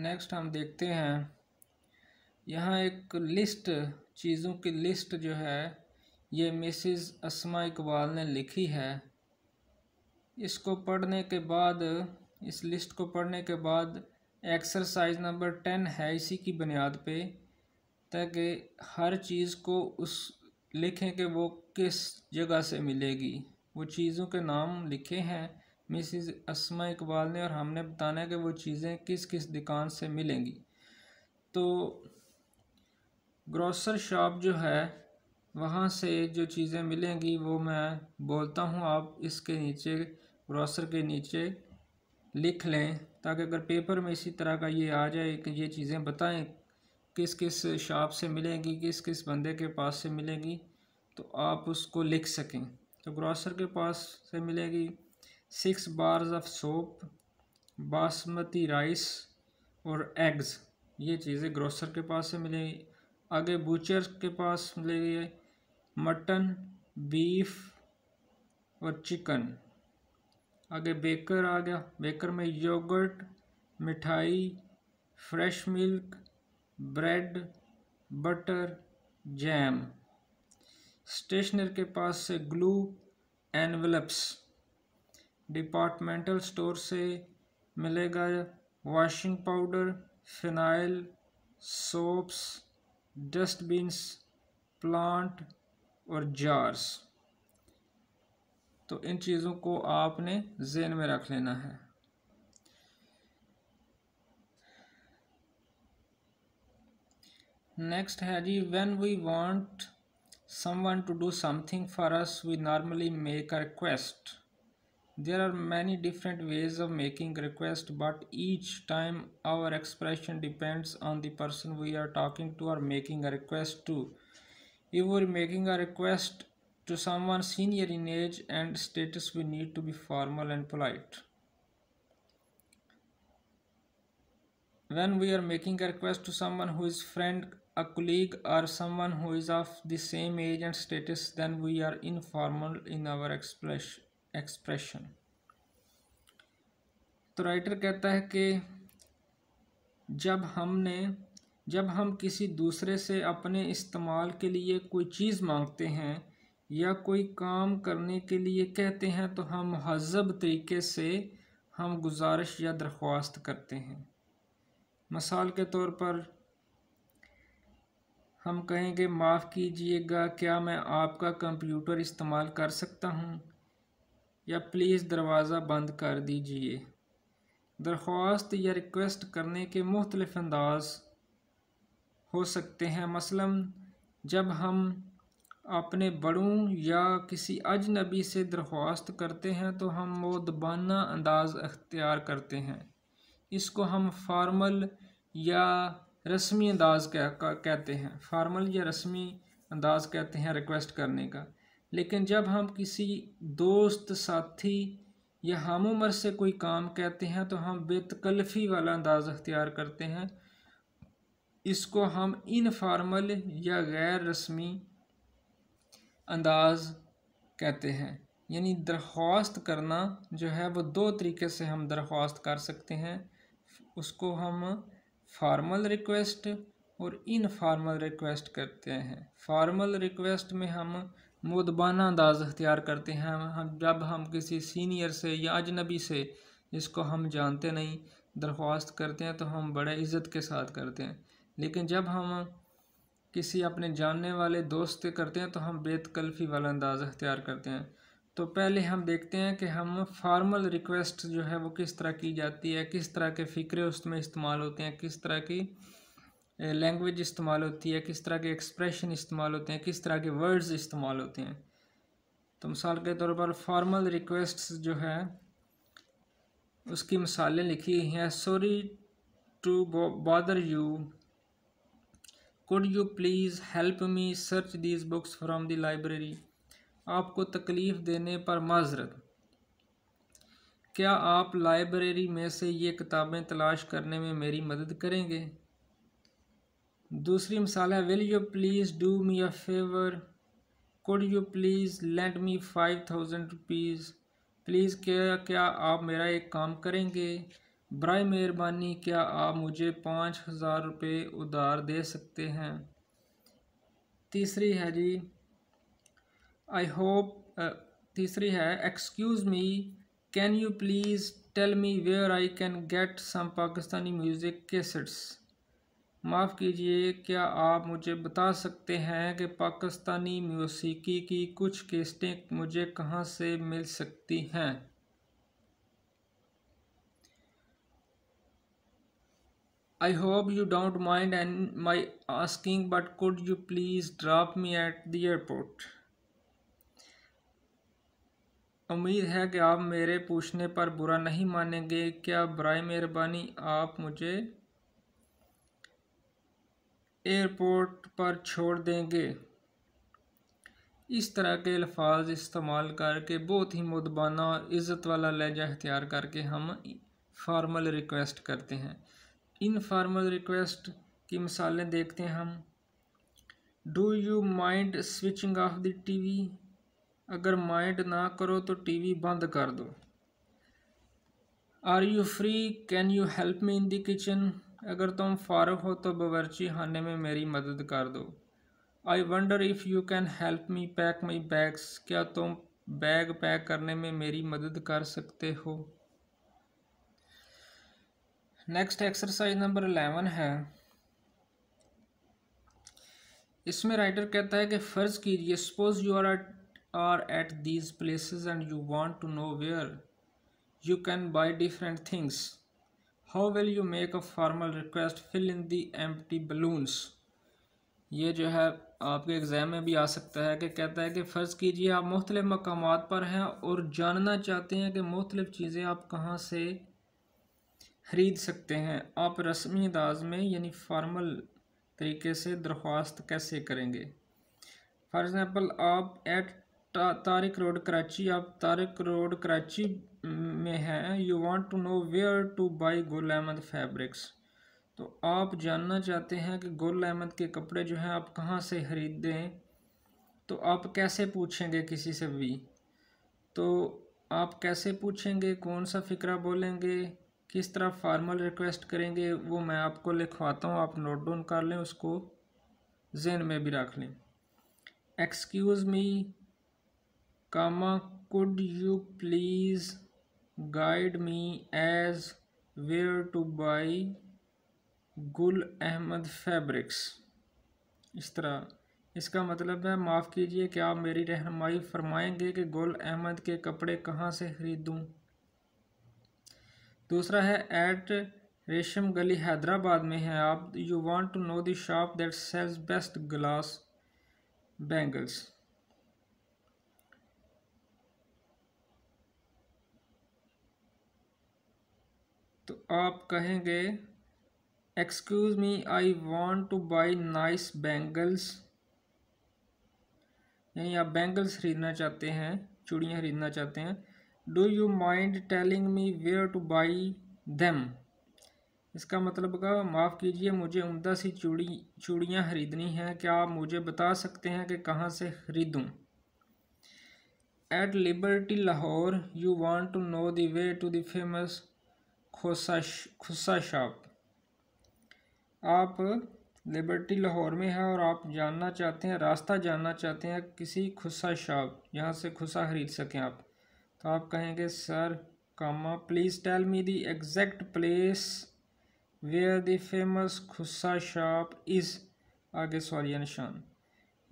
नेक्स्ट हम देखते हैं यहाँ एक लिस्ट चीज़ों की लिस्ट जो है ये मिसिज़ असमा इकबाल ने लिखी है इसको पढ़ने के बाद इस लिस्ट को पढ़ने के बाद एक्सरसाइज नंबर टेन है इसी की बुनियाद पे ताकि हर चीज़ को उस लिखें कि वो किस जगह से मिलेगी वो चीज़ों के नाम लिखे हैं मिसिज़ असमा इकबाल ने और हमने बताना है कि वो चीज़ें किस किस दुकान से मिलेंगी तो ग्रॉसर शॉप जो है वहाँ से जो चीज़ें मिलेंगी वो मैं बोलता हूँ आप इसके नीचे ग्रॉसर के नीचे लिख लें ताकि अगर पेपर में इसी तरह का ये आ जाए कि ये चीज़ें बताएं किस किस शॉप से मिलेगी किस किस बंदे के पास से मिलेगी तो आप उसको लिख सकें तो ग्रॉसर के पास से मिलेगी six bars of soap basmati rice और एग्स ये चीज़ें ग्रॉसर के पास से मिलेंगी आगे बूचर के पास मिलेगी मटन बीफ और चिकन आगे बेकर आ गया बेकर में योगर्ट मिठाई fresh milk bread butter jam stationer के पास से ग्लू एनवलप्स डिपार्टमेंटल स्टोर से मिलेगा washing powder phenyl soaps dustbins plant और जार्स तो इन चीज़ों को आपने जेन में रख लेना है next है when we want someone to do something for us we normally make a request there are many different ways of making a request but each time our expression depends on the person we are talking to or making a request to if we're making a request to someone senior in age and status we need to be formal and polite when we are making a request to someone who is friend a colleague or someone who is of the same age and status then we are informal in our expression तो writer कहता है कि जब हमने जब हम किसी दूसरे से अपने इस्तेमाल के लिए कोई चीज़ मांगते हैं या कोई काम करने के लिए कहते हैं तो हम महजब तरीके से हम गुजारिश या दरख्वास्त करते हैं मिसाल के तौर पर हम कहेंगे माफ़ कीजिएगा क्या मैं आपका कंप्यूटर इस्तेमाल कर सकता हूँ या प्लीज़ दरवाज़ा बंद कर दीजिए दरख्वास्त या रिक्वेस्ट करने के मुख्तलिफ अंदाज हो सकते हैं मसलन जब हम अपने बड़ों या किसी अजनबी से दरख्वास्त करते हैं तो हम वो दबाना अंदाज़ अख्तियार करते हैं इसको हम फॉर्मल या रस्मी अंदाज कह, कहते हैं फार्मल या रस्मी अंदाज कहते हैं रिक्वेस्ट करने का लेकिन जब हम किसी दोस्त साथी या हम उम्र से कोई काम कहते हैं तो हम बेतकल्फ़ी वाला अंदाज अख्तियार करते हैं इसको हम इनफॉर्मल या गैर रस्मी अंदाज कहते हैं यानी दरख्वास्त करना जो है वो दो तरीके से हम दरख्वास्त कर सकते हैं उसको हम फॉर्मल रिक्वेस्ट और इनफॉर्मल रिक्वेस्ट करते हैं फॉर्मल रिक्वेस्ट में हम मुदबाना अंदाज अख्तियार करते हैं हम जब हम किसी सीनियर से या अजनबी से जिसको हम जानते नहीं दरख्वास्त करते हैं तो हम बड़े इज़्ज़त के साथ करते हैं लेकिन जब हम किसी अपने जानने वाले दोस्त से करते हैं तो हम बेतकल्फ़ी वाला अंदाज़ अख्तियार करते हैं तो पहले हम देखते हैं कि हम फॉर्मल रिक्वेस्ट जो है वो किस तरह की जाती है किस तरह के फ़िक्रे उसमें इस्तेमाल होते हैं किस तरह की लैंग्वेज इस्तेमाल होती है किस तरह के एक्सप्रेशन इस्तेमाल होते हैं किस तरह के वर्ड्स इस्तेमाल होते हैं तो मिसाल के तौर पर फॉर्मल रिक्वेस्ट जो है उसकी मिसालें लिखी हैं sorry to bother you could you please help me search these books from the library आपको तकलीफ़ देने पर माजरत क्या आप लाइब्रेरी में से ये किताबें तलाश करने में मेरी मदद करेंगे दूसरी मिसाल है will you please do me a favour could you please lend me five thousand rupees please क्या क्या आप मेरा एक काम करेंगे बर मेहरबानी क्या आप मुझे पाँच हज़ार रुपये उधार दे सकते हैं तीसरी है जी आई होप uh, तीसरी है excuse me can you please tell me where I can get some Pakistani music cassettes माफ़ कीजिए क्या आप मुझे बता सकते हैं कि पाकिस्तानी म्यूसीकी की कुछ केसटें मुझे कहाँ से मिल सकती हैं I hope you don't mind and my asking, but could you please drop me at the airport? उम्मीद है कि आप मेरे पूछने पर बुरा नहीं मानेंगे क्या बरए मेहरबानी आप मुझे एयरपोर्ट पर छोड़ देंगे इस तरह के अल्फाज इस्तेमाल करके बहुत ही मुदबाना और इज़्ज़त वाला लहजा अख्तियार करके हम फार्मल रिक्वेस्ट करते हैं इन फार्मल रिक्वेस्ट की मिसालें देखते हैं हम do you mind switching off the TV अगर माइंड ना करो तो टीवी बंद कर दो are you free can you help me in the kitchen अगर तुम फारग हो तो बावर्ची खाने में मेरी मदद कर दो I wonder if you can help me pack my bags क्या तुम बैग पैक करने में मेरी मदद कर सकते हो नेक्स्ट एक्सरसाइज नंबर अलेवन है इसमें राइटर कहता है कि फ़र्ज़ कीजिए suppose you are are at these places and you want to know where you can buy different things how will you make a formal request fill in the empty balloons ये जो है आपके exam में भी आ सकता है कि कहता है कि फ़र्ज़ कीजिए आप मुख्तलिफ़ मकाम पर हैं और जानना चाहते हैं कि मुख्तलिफ़ चीज़ें आप कहाँ से ख़रीद सकते हैं आप रस्मी अंदाज में यानी फार्मल तरीके से दरख्वास्त कैसे करेंगे फॉर एग्ज़ाम्पल आप एट तारिक रोड कराची आप तारिक रोड कराची में है you want to know where to buy Gul Ahmed fabrics तो आप जानना चाहते हैं कि गुल अहमद के कपड़े जो हैं आप कहाँ से ख़रीदें तो आप कैसे पूछेंगे किसी से भी तो आप कैसे पूछेंगे कौन सा फ़िक्रा बोलेंगे किस तरह फार्मल रिक्वेस्ट करेंगे वो मैं आपको लिखवाता हूँ आप नोट डाउन कर लें उसको जेन में भी रख लें excuse me comma could you please guide me as where to buy गुल अहमद फैब्रिक्स इस तरह इसका मतलब है माफ़ कीजिए कि आप मेरी रहनमाई फरमाएंगे कि गुल अहमद के कपड़े कहाँ से ख़रीदूँ दूसरा है एट रेशम गली हैदराबाद में है आप you want to know the shop that sells best glass bangles तो आप कहेंगे excuse me I want to buy nice bangles यानी आप बैंगल्स खरीदना चाहते हैं चूड़ियाँ खरीदना चाहते हैं do you mind telling me where to buy them इसका मतलब का माफ़ कीजिए मुझे उमदा सी चूड़ी चूड़ियाँ ख़रीदनी हैं क्या आप मुझे बता सकते हैं कि कहाँ से ख़रीदूँ at Liberty Lahore you want to know the way to the famous khussa khussa shop आप लिबर्टी लाहौर में हैं और आप जानना चाहते हैं रास्ता जानना चाहते हैं किसी खुसा शॉप जहाँ से खुसा ख़रीद सकें आप तो आप कहेंगे sir comma please tell me the exact place where the famous khussa shop is आगे सॉरी निशान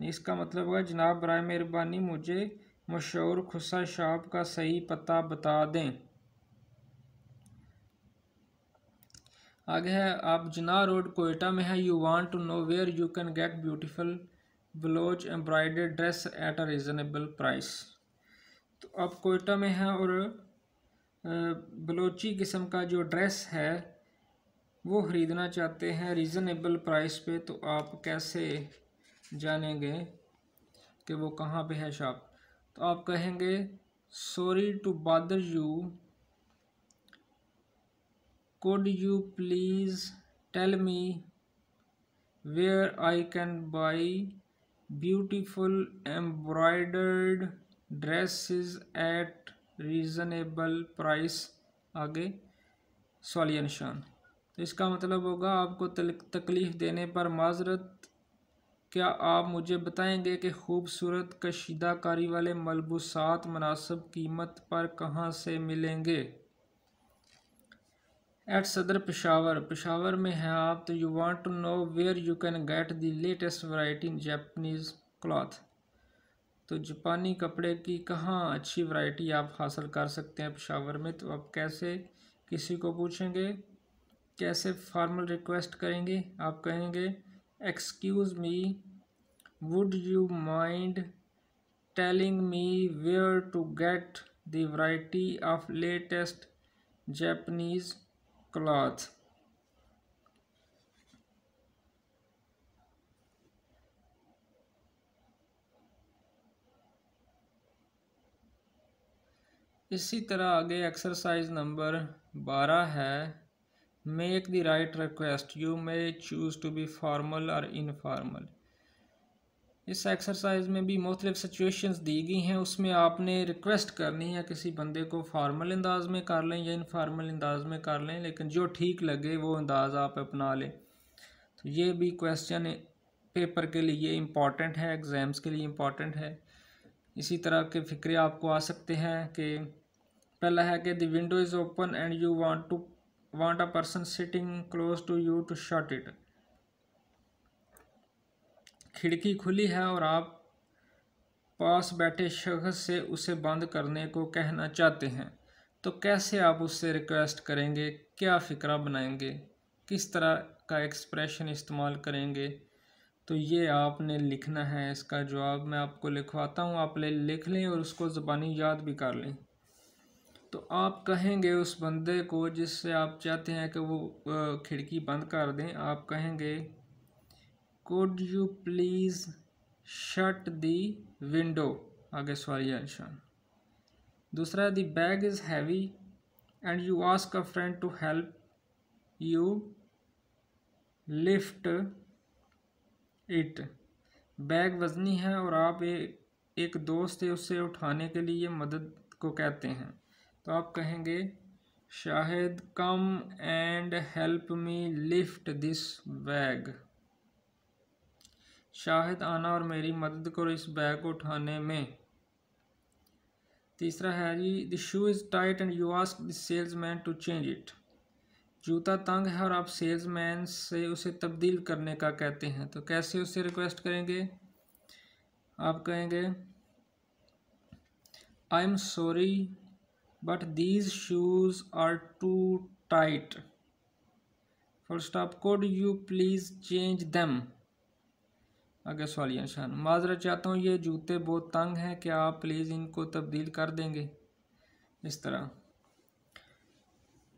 इसका मतलब होगा जनाब बर मेहरबानी मुझे मशहूर खुसा शॉप का सही पता बता दें आगे है आप जना रोड कोयटा में है you want to know where you can get beautiful blouse embroidered dress at a reasonable price तो आप कोयटा में हैं और बलोची किस्म का जो ड्रेस है वो ख़रीदना चाहते हैं रीज़नेबल प्राइस पे तो आप कैसे जानेंगे कि वो कहाँ पे है शॉप तो आप कहेंगे sorry to bother you could you please tell me where I can buy beautiful embroidered dresses at reasonable price आगे सवालिया निशान तो इसका मतलब होगा आपको तकलीफ़ देने पर माजरत क्या आप मुझे बताएंगे कि खूबसूरत कशीदाकारी वाले मलबूसात मुनासब कीमत पर कहाँ से मिलेंगे एट सदर पेशावर पेशावर में है आप तो you want to know where you can get the latest variety in Japanese cloth तो जापानी कपड़े की कहाँ अच्छी वैरायटी आप हासिल कर सकते हैं पेशावर में तो आप कैसे किसी को पूछेंगे कैसे फॉर्मल रिक्वेस्ट करेंगे आप कहेंगे excuse me would you mind telling me where to get the variety of latest Japanese cloth इसी तरह आगे एक्सरसाइज नंबर बारह है make the right request you may choose to be formal और इनफॉर्मल इस एक्सरसाइज में भी मुख्तलि सिचुएशंस दी गई हैं उसमें आपने रिक्वेस्ट करनी है किसी बंदे को फॉर्मल अंदाज में कर लें या इनफॉर्मल अंदाज में कर लें लेकिन जो ठीक लगे वो अंदाज आप अपना लें तो ये भी क्वेश्चन पेपर के लिए इम्पॉर्टेंट है एग्ज़ाम्स के लिए इम्पॉर्टेंट है इसी तरह के फ़िक्रे आपको आ सकते हैं कि पहला है कि the window is open and you want to want a person sitting close to you to shut it खिड़की खुली है और आप पास बैठे शख्स से उसे बंद करने को कहना चाहते हैं तो कैसे आप उससे रिक्वेस्ट करेंगे क्या फ़िक्रा बनाएंगे किस तरह का एक्सप्रेशन इस्तेमाल करेंगे तो ये आपने लिखना है इसका जवाब मैं आपको लिखवाता हूँ आप ले लिख लें और उसको ज़बानी याद भी कर लें तो आप कहेंगे उस बंदे को जिससे आप चाहते हैं कि वो खिड़की बंद कर दें आप कहेंगे could you please shut the window आगे सॉरी आंशन दूसरा the bag is heavy and you ask a friend to help you lift it bag वजनी है और आप ए, एक दोस्त है उससे उठाने के लिए मदद को कहते हैं तो आप कहेंगे Shahid come and help me lift this bag Shahid आना और मेरी मदद करो इस बैग को उठाने में तीसरा है जी the shoe is tight and you ask the salesman to change it जूता तंग है और आप सेल्स मैन से उसे तब्दील करने का कहते हैं तो कैसे उसे रिक्वेस्ट करेंगे आप कहेंगे I am sorry but these shoes are too tight first stop could you please change them आगे सवालिया शान माजरत चाहता हूँ ये जूते बहुत तंग हैं क्या आप प्लीज़ इनको तब्दील कर देंगे इस तरह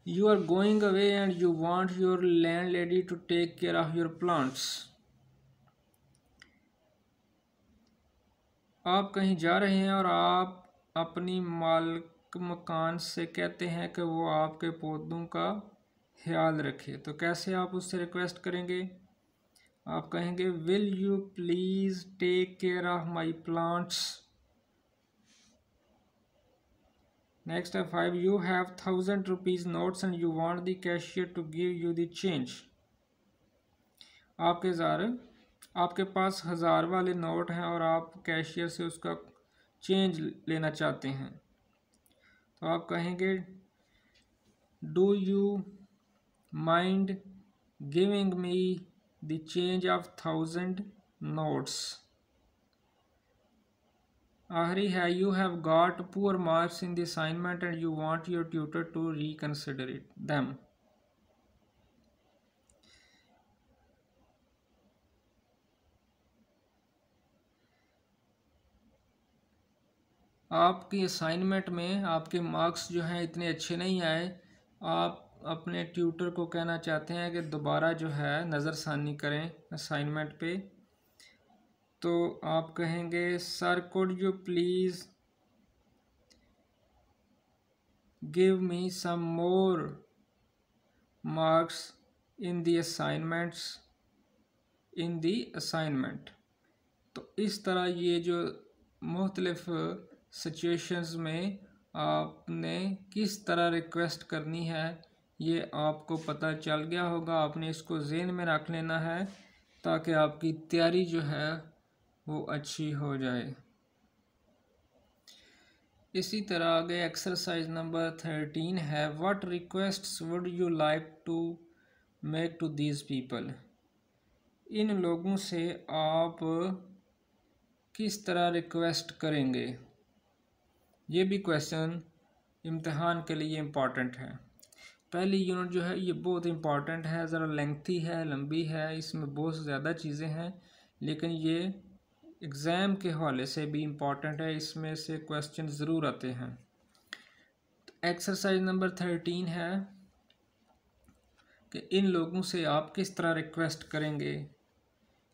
you are going away and you want your landlady to take care of your plants आप कहीं जा रहे हैं और आप अपनी मालक मकान से कहते हैं कि वो आपके पौधों का ख्याल रखे तो कैसे आप उससे रिक्वेस्ट करेंगे आप कहेंगे will you please take care of my plants next है five you have thousand rupees notes and you want the cashier to give you देंज चेंज आपके ज़ार आपके पास हज़ार वाले नोट हैं और आप कैशियर से उसका चेंज लेना चाहते हैं तो आप कहेंगे do you mind giving me the change of thousand notes ahri hai you have got poor marks in the assignment and you want your tutor to reconsider it them आपकी assignment में आपके marks जो हैं इतने अच्छे नहीं आए आप अपने ट्यूटर को कहना चाहते हैं कि दोबारा जो है नज़रसानी करें असाइनमेंट पे तो आप कहेंगे sir could you please give me some more marks in the assignments in the assignment तो इस तरह ये जो मुख्तलफ़ सिचुएशंस में आपने किस तरह रिक्वेस्ट करनी है ये आपको पता चल गया होगा आपने इसको जेन में रख लेना है ताकि आपकी तैयारी जो है वो अच्छी हो जाए इसी तरह आगे एक्सरसाइज नंबर थर्टीन है what requests would you like to make to these people इन लोगों से आप किस तरह रिक्वेस्ट करेंगे ये भी क्वेश्चन इम्तहान के लिए इम्पॉर्टेंट है पहली यूनिट जो है ये बहुत इम्पॉर्टेंट है ज़रा लेंथी है लंबी है इसमें बहुत ज़्यादा चीज़ें हैं लेकिन ये एग्ज़ाम के हवाले से भी इम्पॉर्टेंट है इसमें से क्वेश्चन ज़रूर आते हैं एक्सरसाइज नंबर थर्टीन है कि इन लोगों से आप किस तरह रिक्वेस्ट करेंगे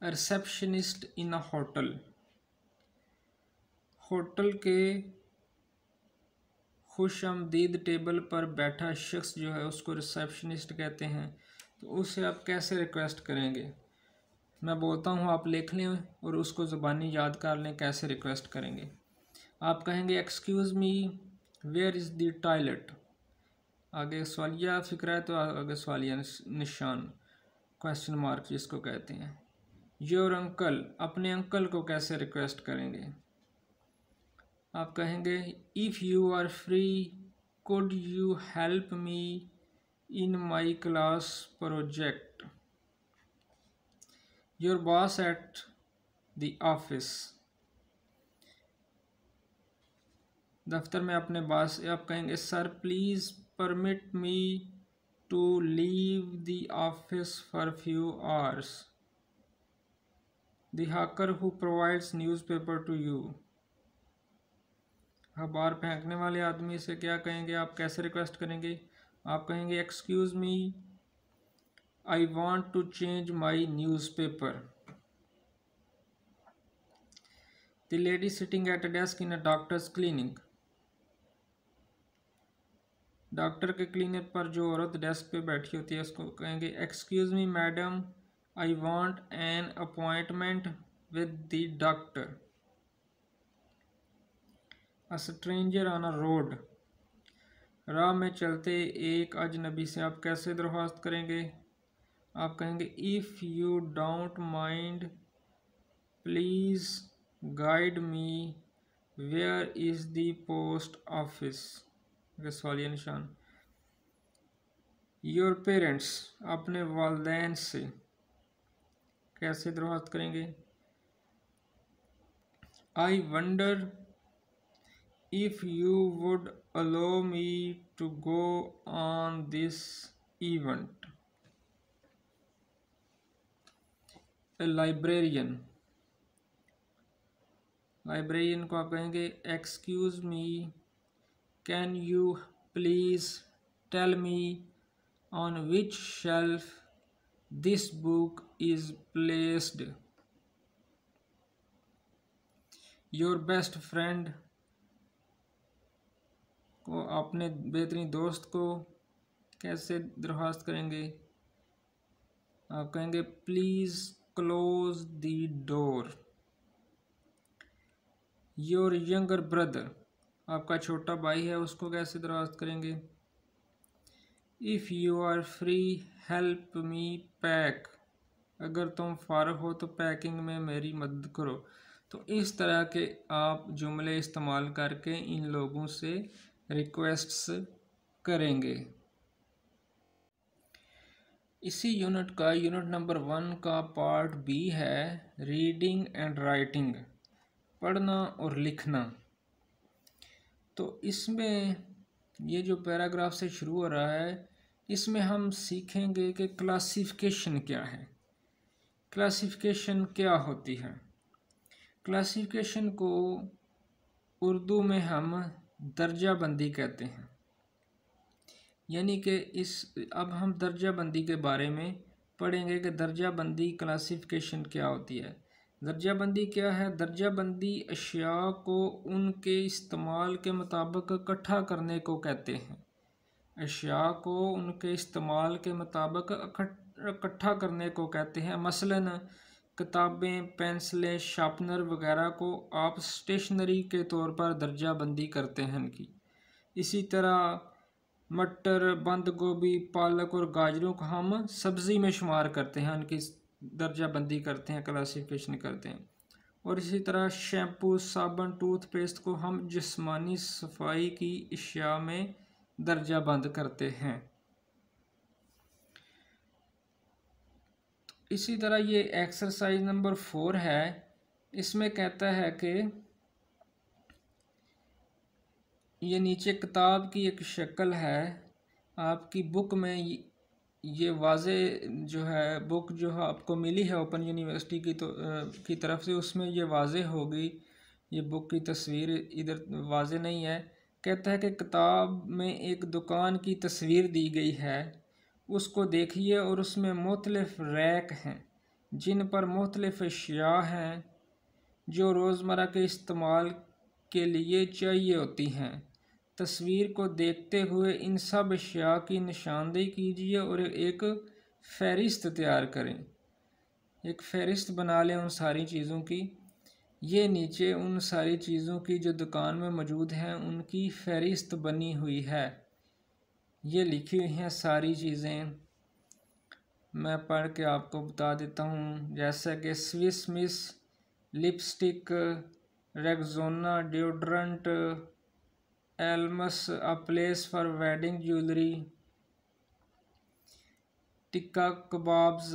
receptionist in a hotel hotel के खुश आमदीद टेबल पर बैठा शख्स जो है उसको रिसेप्शनिस्ट कहते हैं तो उसे आप कैसे रिक्वेस्ट करेंगे मैं बोलता हूँ आप लिख लें और उसको ज़बानी याद कर लें कैसे रिक्वेस्ट करेंगे आप कहेंगे excuse me where is the toilet आगे सवालिया फिक्र है तो आगे सवालिया निशान क्वेश्चन मार्क जिसको कहते हैं योर अंकल अपने अंकल को कैसे रिक्वेस्ट करेंगे आप कहेंगे if you are free could you help me in my class project your boss at the office दफ्तर में अपने बॉस आप कहेंगे sir please permit me to leave the office for few hours the hacker who provides newspaper to you अखबार फेंकने वाले आदमी से क्या कहेंगे आप कैसे रिक्वेस्ट करेंगे आप कहेंगे excuse me I want to change my newspaper the lady sitting at a desk in a doctor's clinic doctor के क्लिनिक पर जो औरत डेस्क पे बैठी होती है उसको कहेंगे excuse me madam I want an appointment with the doctor a stranger on a road राह में चलते एक अजनबी से आप कैसे दरख्वास्त करेंगे आप कहेंगे if you don't mind please guide me where is the post office सवालिया निशान योर पेरेंट्स अपने वालदेन से कैसे दरख्वास्त करेंगे I wonder if you would allow me to go on this event. A librarian. Librarian ko aap kahenge, excuse me, can you please tell me on which shelf this book is placed? Your best friend को अपने बेहतरीन दोस्त को कैसे दरख्वास्त करेंगे आप कहेंगे please close the door your younger brother आपका छोटा भाई है उसको कैसे दरख्वास्त करेंगे if you are free help me pack अगर तुम फारग हो तो पैकिंग में मेरी मदद करो तो इस तरह के आप जुमले इस्तेमाल करके इन लोगों से रिक्वेस्ट्स करेंगे इसी यूनिट का यूनिट नंबर वन का पार्ट बी है रीडिंग एंड राइटिंग पढ़ना और लिखना तो इसमें ये जो पैराग्राफ से शुरू हो रहा है इसमें हम सीखेंगे कि क्लासिफिकेशन क्या है क्लासिफिकेशन क्या होती है क्लासिफिकेशन को उर्दू में हम दर्जा बंदी कहते हैं यानी कि इस अब हम दर्जा बंदी के बारे में पढ़ेंगे कि दर्जा बंदी क्लासिफिकेशन क्या होती है दर्जा बंदी क्या है दर्जाबंदी अशिया को उनके इस्तेमाल के मुताबिक इकट्ठा करने को कहते हैं अशिया को उनके इस्तेमाल के मुताबिक इकट्ठा करने को कहते हैं मसलन किताबें पेंसिलें शार्पनर वगैरह को आप स्टेशनरी के तौर पर दर्जा बंदी करते हैं कि इसी तरह मटर बंद गोभी पालक और गाजरों को हम सब्ज़ी में शुमार करते हैं उनकी दर्जा बंदी करते हैं क्लासिफिकेशन करते हैं और इसी तरह शैम्पू साबन टूथपेस्ट को हम जिस्मानी सफाई की अशिया में दर्जा बंद करते हैं इसी तरह ये एक्सरसाइज नंबर फोर है इसमें कहता है कि ये नीचे किताब की एक शक्ल है आपकी बुक में ये वाज जो है बुक जो है आपको मिली है ओपन यूनिवर्सिटी की तो की तरफ से उसमें ये वाज होगी ये बुक की तस्वीर इधर वाज नहीं है कहता है कि किताब में एक दुकान की तस्वीर दी गई है उसको देखिए और उसमें मुख्तलफ़ रैक हैं जिन पर मुख्तलफ़ अशिया हैं जो रोज़मर्रा के इस्तेमाल के लिए चाहिए होती हैं तस्वीर को देखते हुए इन सब अशिया की निशानदेही कीजिए और एक फहरिस्त तैयार करें एक फहरिस्त बना लें उन सारी चीज़ों की ये नीचे उन सारी चीज़ों की जो दुकान में मौजूद हैं उनकी फहरिस्त बनी हुई है ये लिखी हुई हैं सारी चीज़ें मैं पढ़ के आपको बता देता हूँ जैसे कि Swiss Miss lipstick Rexona deodorant Almas a place for wedding jewellery tikka kebabs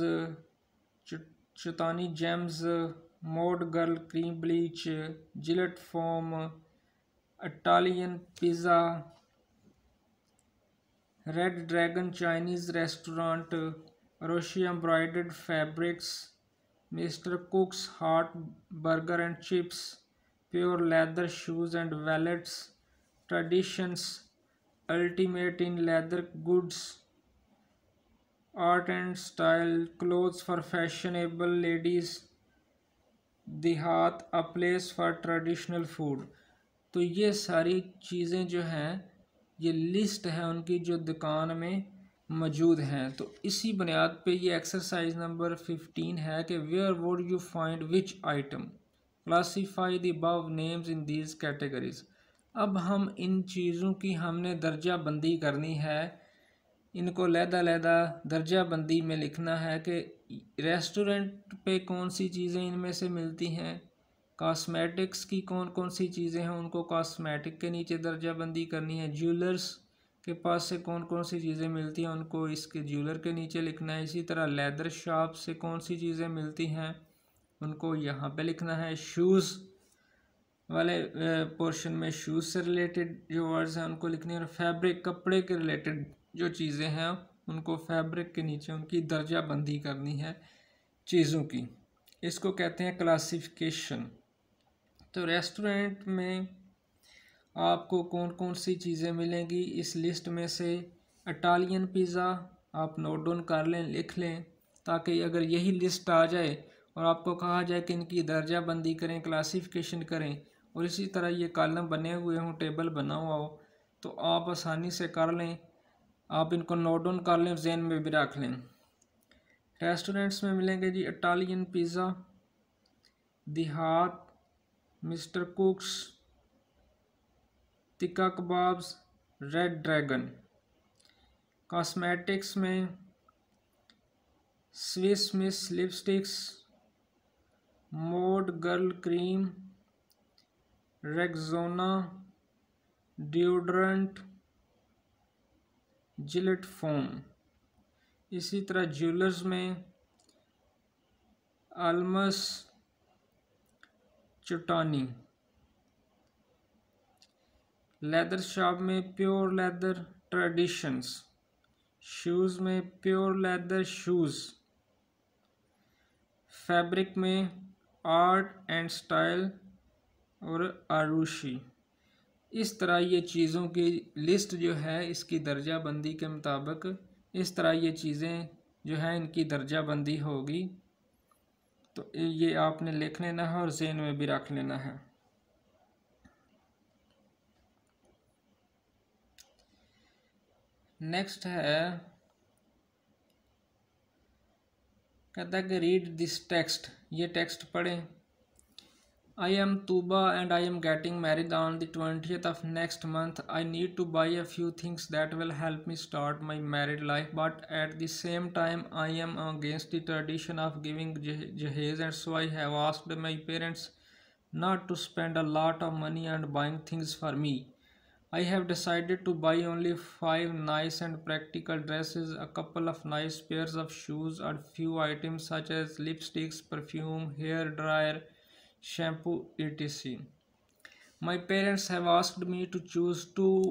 चुतानी gems Mod Girl cream bleach Gillette foam Italian pizza Red Dragon Chinese restaurant Roshi embroidered fabrics Mr Cook's hot burger and chips pure leather shoes and wallets traditions ultimate in leather goods art and style clothes for fashionable ladies Dehat a place for traditional food तो ये सारी चीज़ें जो हैं ये list है उनकी जो दुकान में मौजूद हैं तो इसी बुनियाद पे ये एक्सरसाइज नंबर फिफ्टीन है कि where would you find which item classify the above names in these categories अब हम इन चीज़ों की हमने दर्जा बंदी करनी है इनको लहदा लहदा दर्जा बंदी में लिखना है कि रेस्टोरेंट पे कौन सी चीज़ें इनमें से मिलती हैं कॉस्मेटिक्स की कौन कौन सी चीज़ें हैं उनको कॉस्मेटिक के नीचे दर्जा बंदी करनी है ज्वेलर्स के पास से कौन कौन सी चीज़ें मिलती हैं उनको इसके ज्वेलर के नीचे लिखना है इसी तरह लेदर शॉप से कौन सी चीज़ें मिलती हैं उनको यहाँ पे लिखना है शूज़ वाले पोर्शन में शूज़ से रिलेटेड जो वर्ड्स हैं उनको लिखने और फैब्रिक कपड़े के रिलेटेड जो चीज़ें हैं उनको फैब्रिक के नीचे उनकी दर्जा बंदी करनी है चीज़ों की इसको कहते हैं क्लासिफिकेशन तो रेस्टोरेंट में आपको कौन कौन सी चीज़ें मिलेंगी इस लिस्ट में से इटालियन पिज़्ज़ा आप नोट डाउन कर लें लिख लें ताकि अगर यही लिस्ट आ जाए और आपको कहा जाए कि इनकी दर्जा बंदी करें क्लासिफिकेशन करें और इसी तरह ये कॉलम बने हुए हों टेबल बना हुआ हो तो आप आसानी से कर लें आप इनको नोट डाउन कर लें जेन में भी रख लें रेस्टोरेंट्स में मिलेंगे जी Italian pizza Dehat Mr Cook's tikka kebabs Red Dragon cosmetics में Swiss Miss lipsticks Mod Girl cream Rexona deodorant Gillette foam इसी तरह ज्वेलर्स में आलमस चटानी लेदर शॉप में प्योर लेदर ट्रेडिशंस शूज़ में प्योर लेदर शूज़ फैब्रिक में आर्ट एंड स्टाइल और आरुषी इस तरह ये चीज़ों की लिस्ट जो है इसकी दर्जा बंदी के मुताबिक इस तरह ये चीज़ें जो है इनकी दर्जा बंदी होगी तो ये आपने लिख लेना है और जेन में भी रख लेना है नेक्स्ट है कहता है कि रीड दिस टेक्स्ट ये टेक्स्ट पढ़ें I am Tuba and I am getting married on the 20th of next month. I need to buy a few things that will help me start my married life, but at the same time, I am against the tradition of giving jahaz, and so I have asked my parents not to spend a lot of money and buying things for me. I have decided to buy only five nice and practical dresses, a couple of nice pairs of shoes, and few items such as lipsticks, perfume, hair dryer shampoo etc my parents have asked me to choose two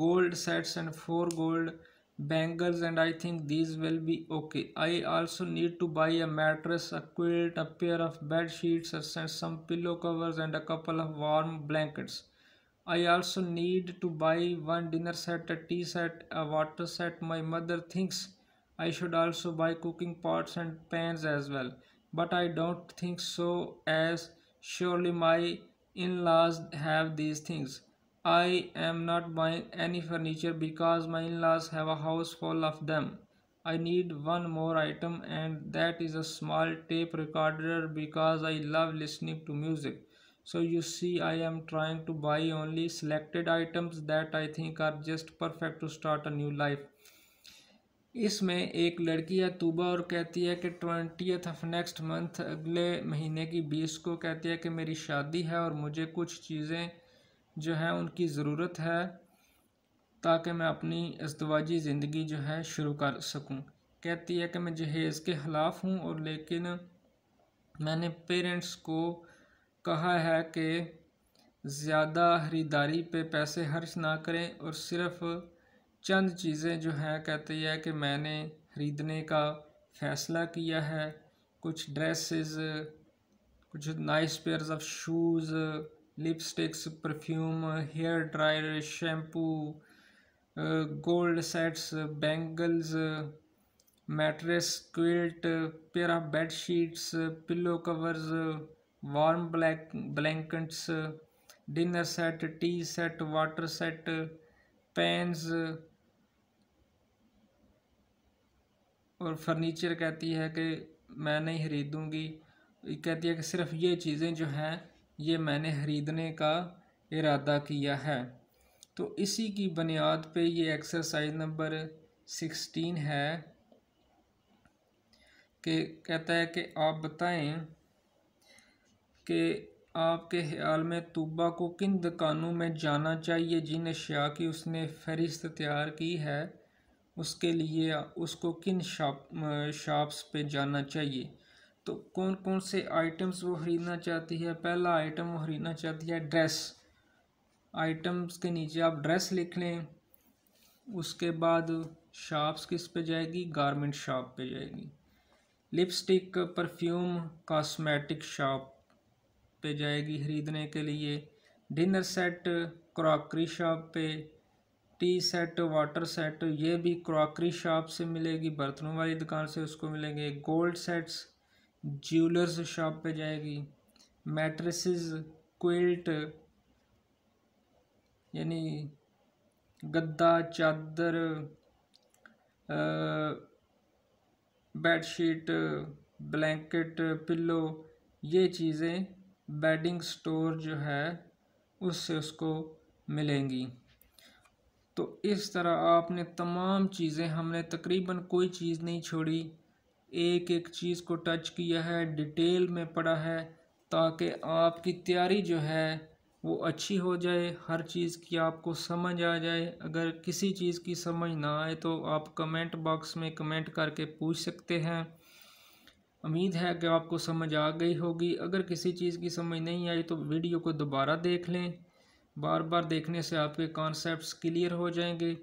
gold sets and four gold bangles and I think these will be okay. I also need to buy a mattress, a quilt, a pair of bed sheets and some pillow covers and a couple of warm blankets. I also need to buy one dinner set, a tea set, a water set. My mother thinks I should also buy cooking pots and pans as well but I don't think so as surely my in-laws have these things. I am not buying any furniture because my in-laws have a house full of them. I need one more item and that is a small tape recorder because I love listening to music. So you see I am trying to buy only selected items that I think are just perfect to start a new life. इसमें एक लड़की तूबा और कहती है कि twentieth of next month अगले महीने की बीस को कहती है कि मेरी शादी है और मुझे कुछ चीज़ें जो हैं उनकी ज़रूरत है ताकि मैं अपनी अजदवाजी ज़िंदगी जो है शुरू कर सकूं कहती है कि मैं जहेज़ के ख़िलाफ़ हूं और लेकिन मैंने पेरेंट्स को कहा है कि ज़्यादा खरीदारी पे पैसे खर्च ना करें और सिर्फ़ चंद चीज़ें जो हैं कहती है कि मैंने ख़रीदने का फ़ैसला किया है कुछ ड्रेसेस कुछ nice pairs of shoes lipsticks perfume hair dryer shampoo gold sets bangles mattress quilt pair of bed sheets pillow covers warm black blankets dinner set tea set water set pans और furniture कहती है कि मैं नहीं खरीदूँगी कहती है कि सिर्फ ये चीज़ें जो हैं ये मैंने ख़रीदने का इरादा किया है तो इसी की बुनियाद पे ये एक्सरसाइज नंबर सिक्सटीन है कि कहता है कि आप बताएं कि आपके ख्याल में तूबा को किन दुकानों में जाना चाहिए जिन अशिया की उसने फहरिस्त तैयार की है उसके लिए उसको किन शॉप शॉप्स पे जाना चाहिए तो कौन कौन से आइटम्स वो ख़रीदना चाहती है पहला आइटम वो ख़रीदना चाहती है ड्रेस आइटम्स के नीचे आप ड्रेस लिख लें उसके बाद शॉप्स किस पे जाएगी गारमेंट शॉप पे जाएगी लिपस्टिक परफ्यूम कॉस्मेटिक शॉप पे जाएगी ख़रीदने के लिए डिनर सेट क्रॉकरी शॉप पे टी सेट वाटर सेट ये भी क्रॉकरी शॉप से मिलेगी बर्तनों वाली दुकान से उसको मिलेंगे गोल्ड सेट्स ज्वेलर्स शॉप पे जाएगी मैट्रेसेस क्विल्ट यानी गद्दा चादर बेडशीट ब्लैंकेट पिल्लो ये चीज़ें बेडिंग स्टोर जो है उससे उसको मिलेंगी तो इस तरह आपने तमाम चीज़ें हमने तकरीबन कोई चीज़ नहीं छोड़ी एक एक चीज़ को टच किया है डिटेल में पढ़ा है ताकि आपकी तैयारी जो है वो अच्छी हो जाए हर चीज़ की आपको समझ आ जाए अगर किसी चीज़ की समझ ना आए तो आप कमेंट बॉक्स में कमेंट करके पूछ सकते हैं उम्मीद है कि आपको समझ आ गई होगी अगर किसी चीज़ की समझ नहीं आई तो वीडियो को दोबारा देख लें बार बार देखने से आपके कॉन्सेप्ट्स क्लियर हो जाएंगे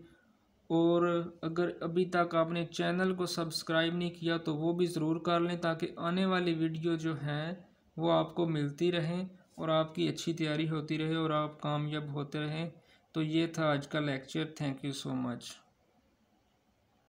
और अगर अभी तक आपने चैनल को सब्सक्राइब नहीं किया तो वो भी ज़रूर कर लें ताकि आने वाली वीडियो जो हैं वो आपको मिलती रहें और आपकी अच्छी तैयारी होती रहे और आप कामयाब होते रहें तो ये था आज का lecture thank you so much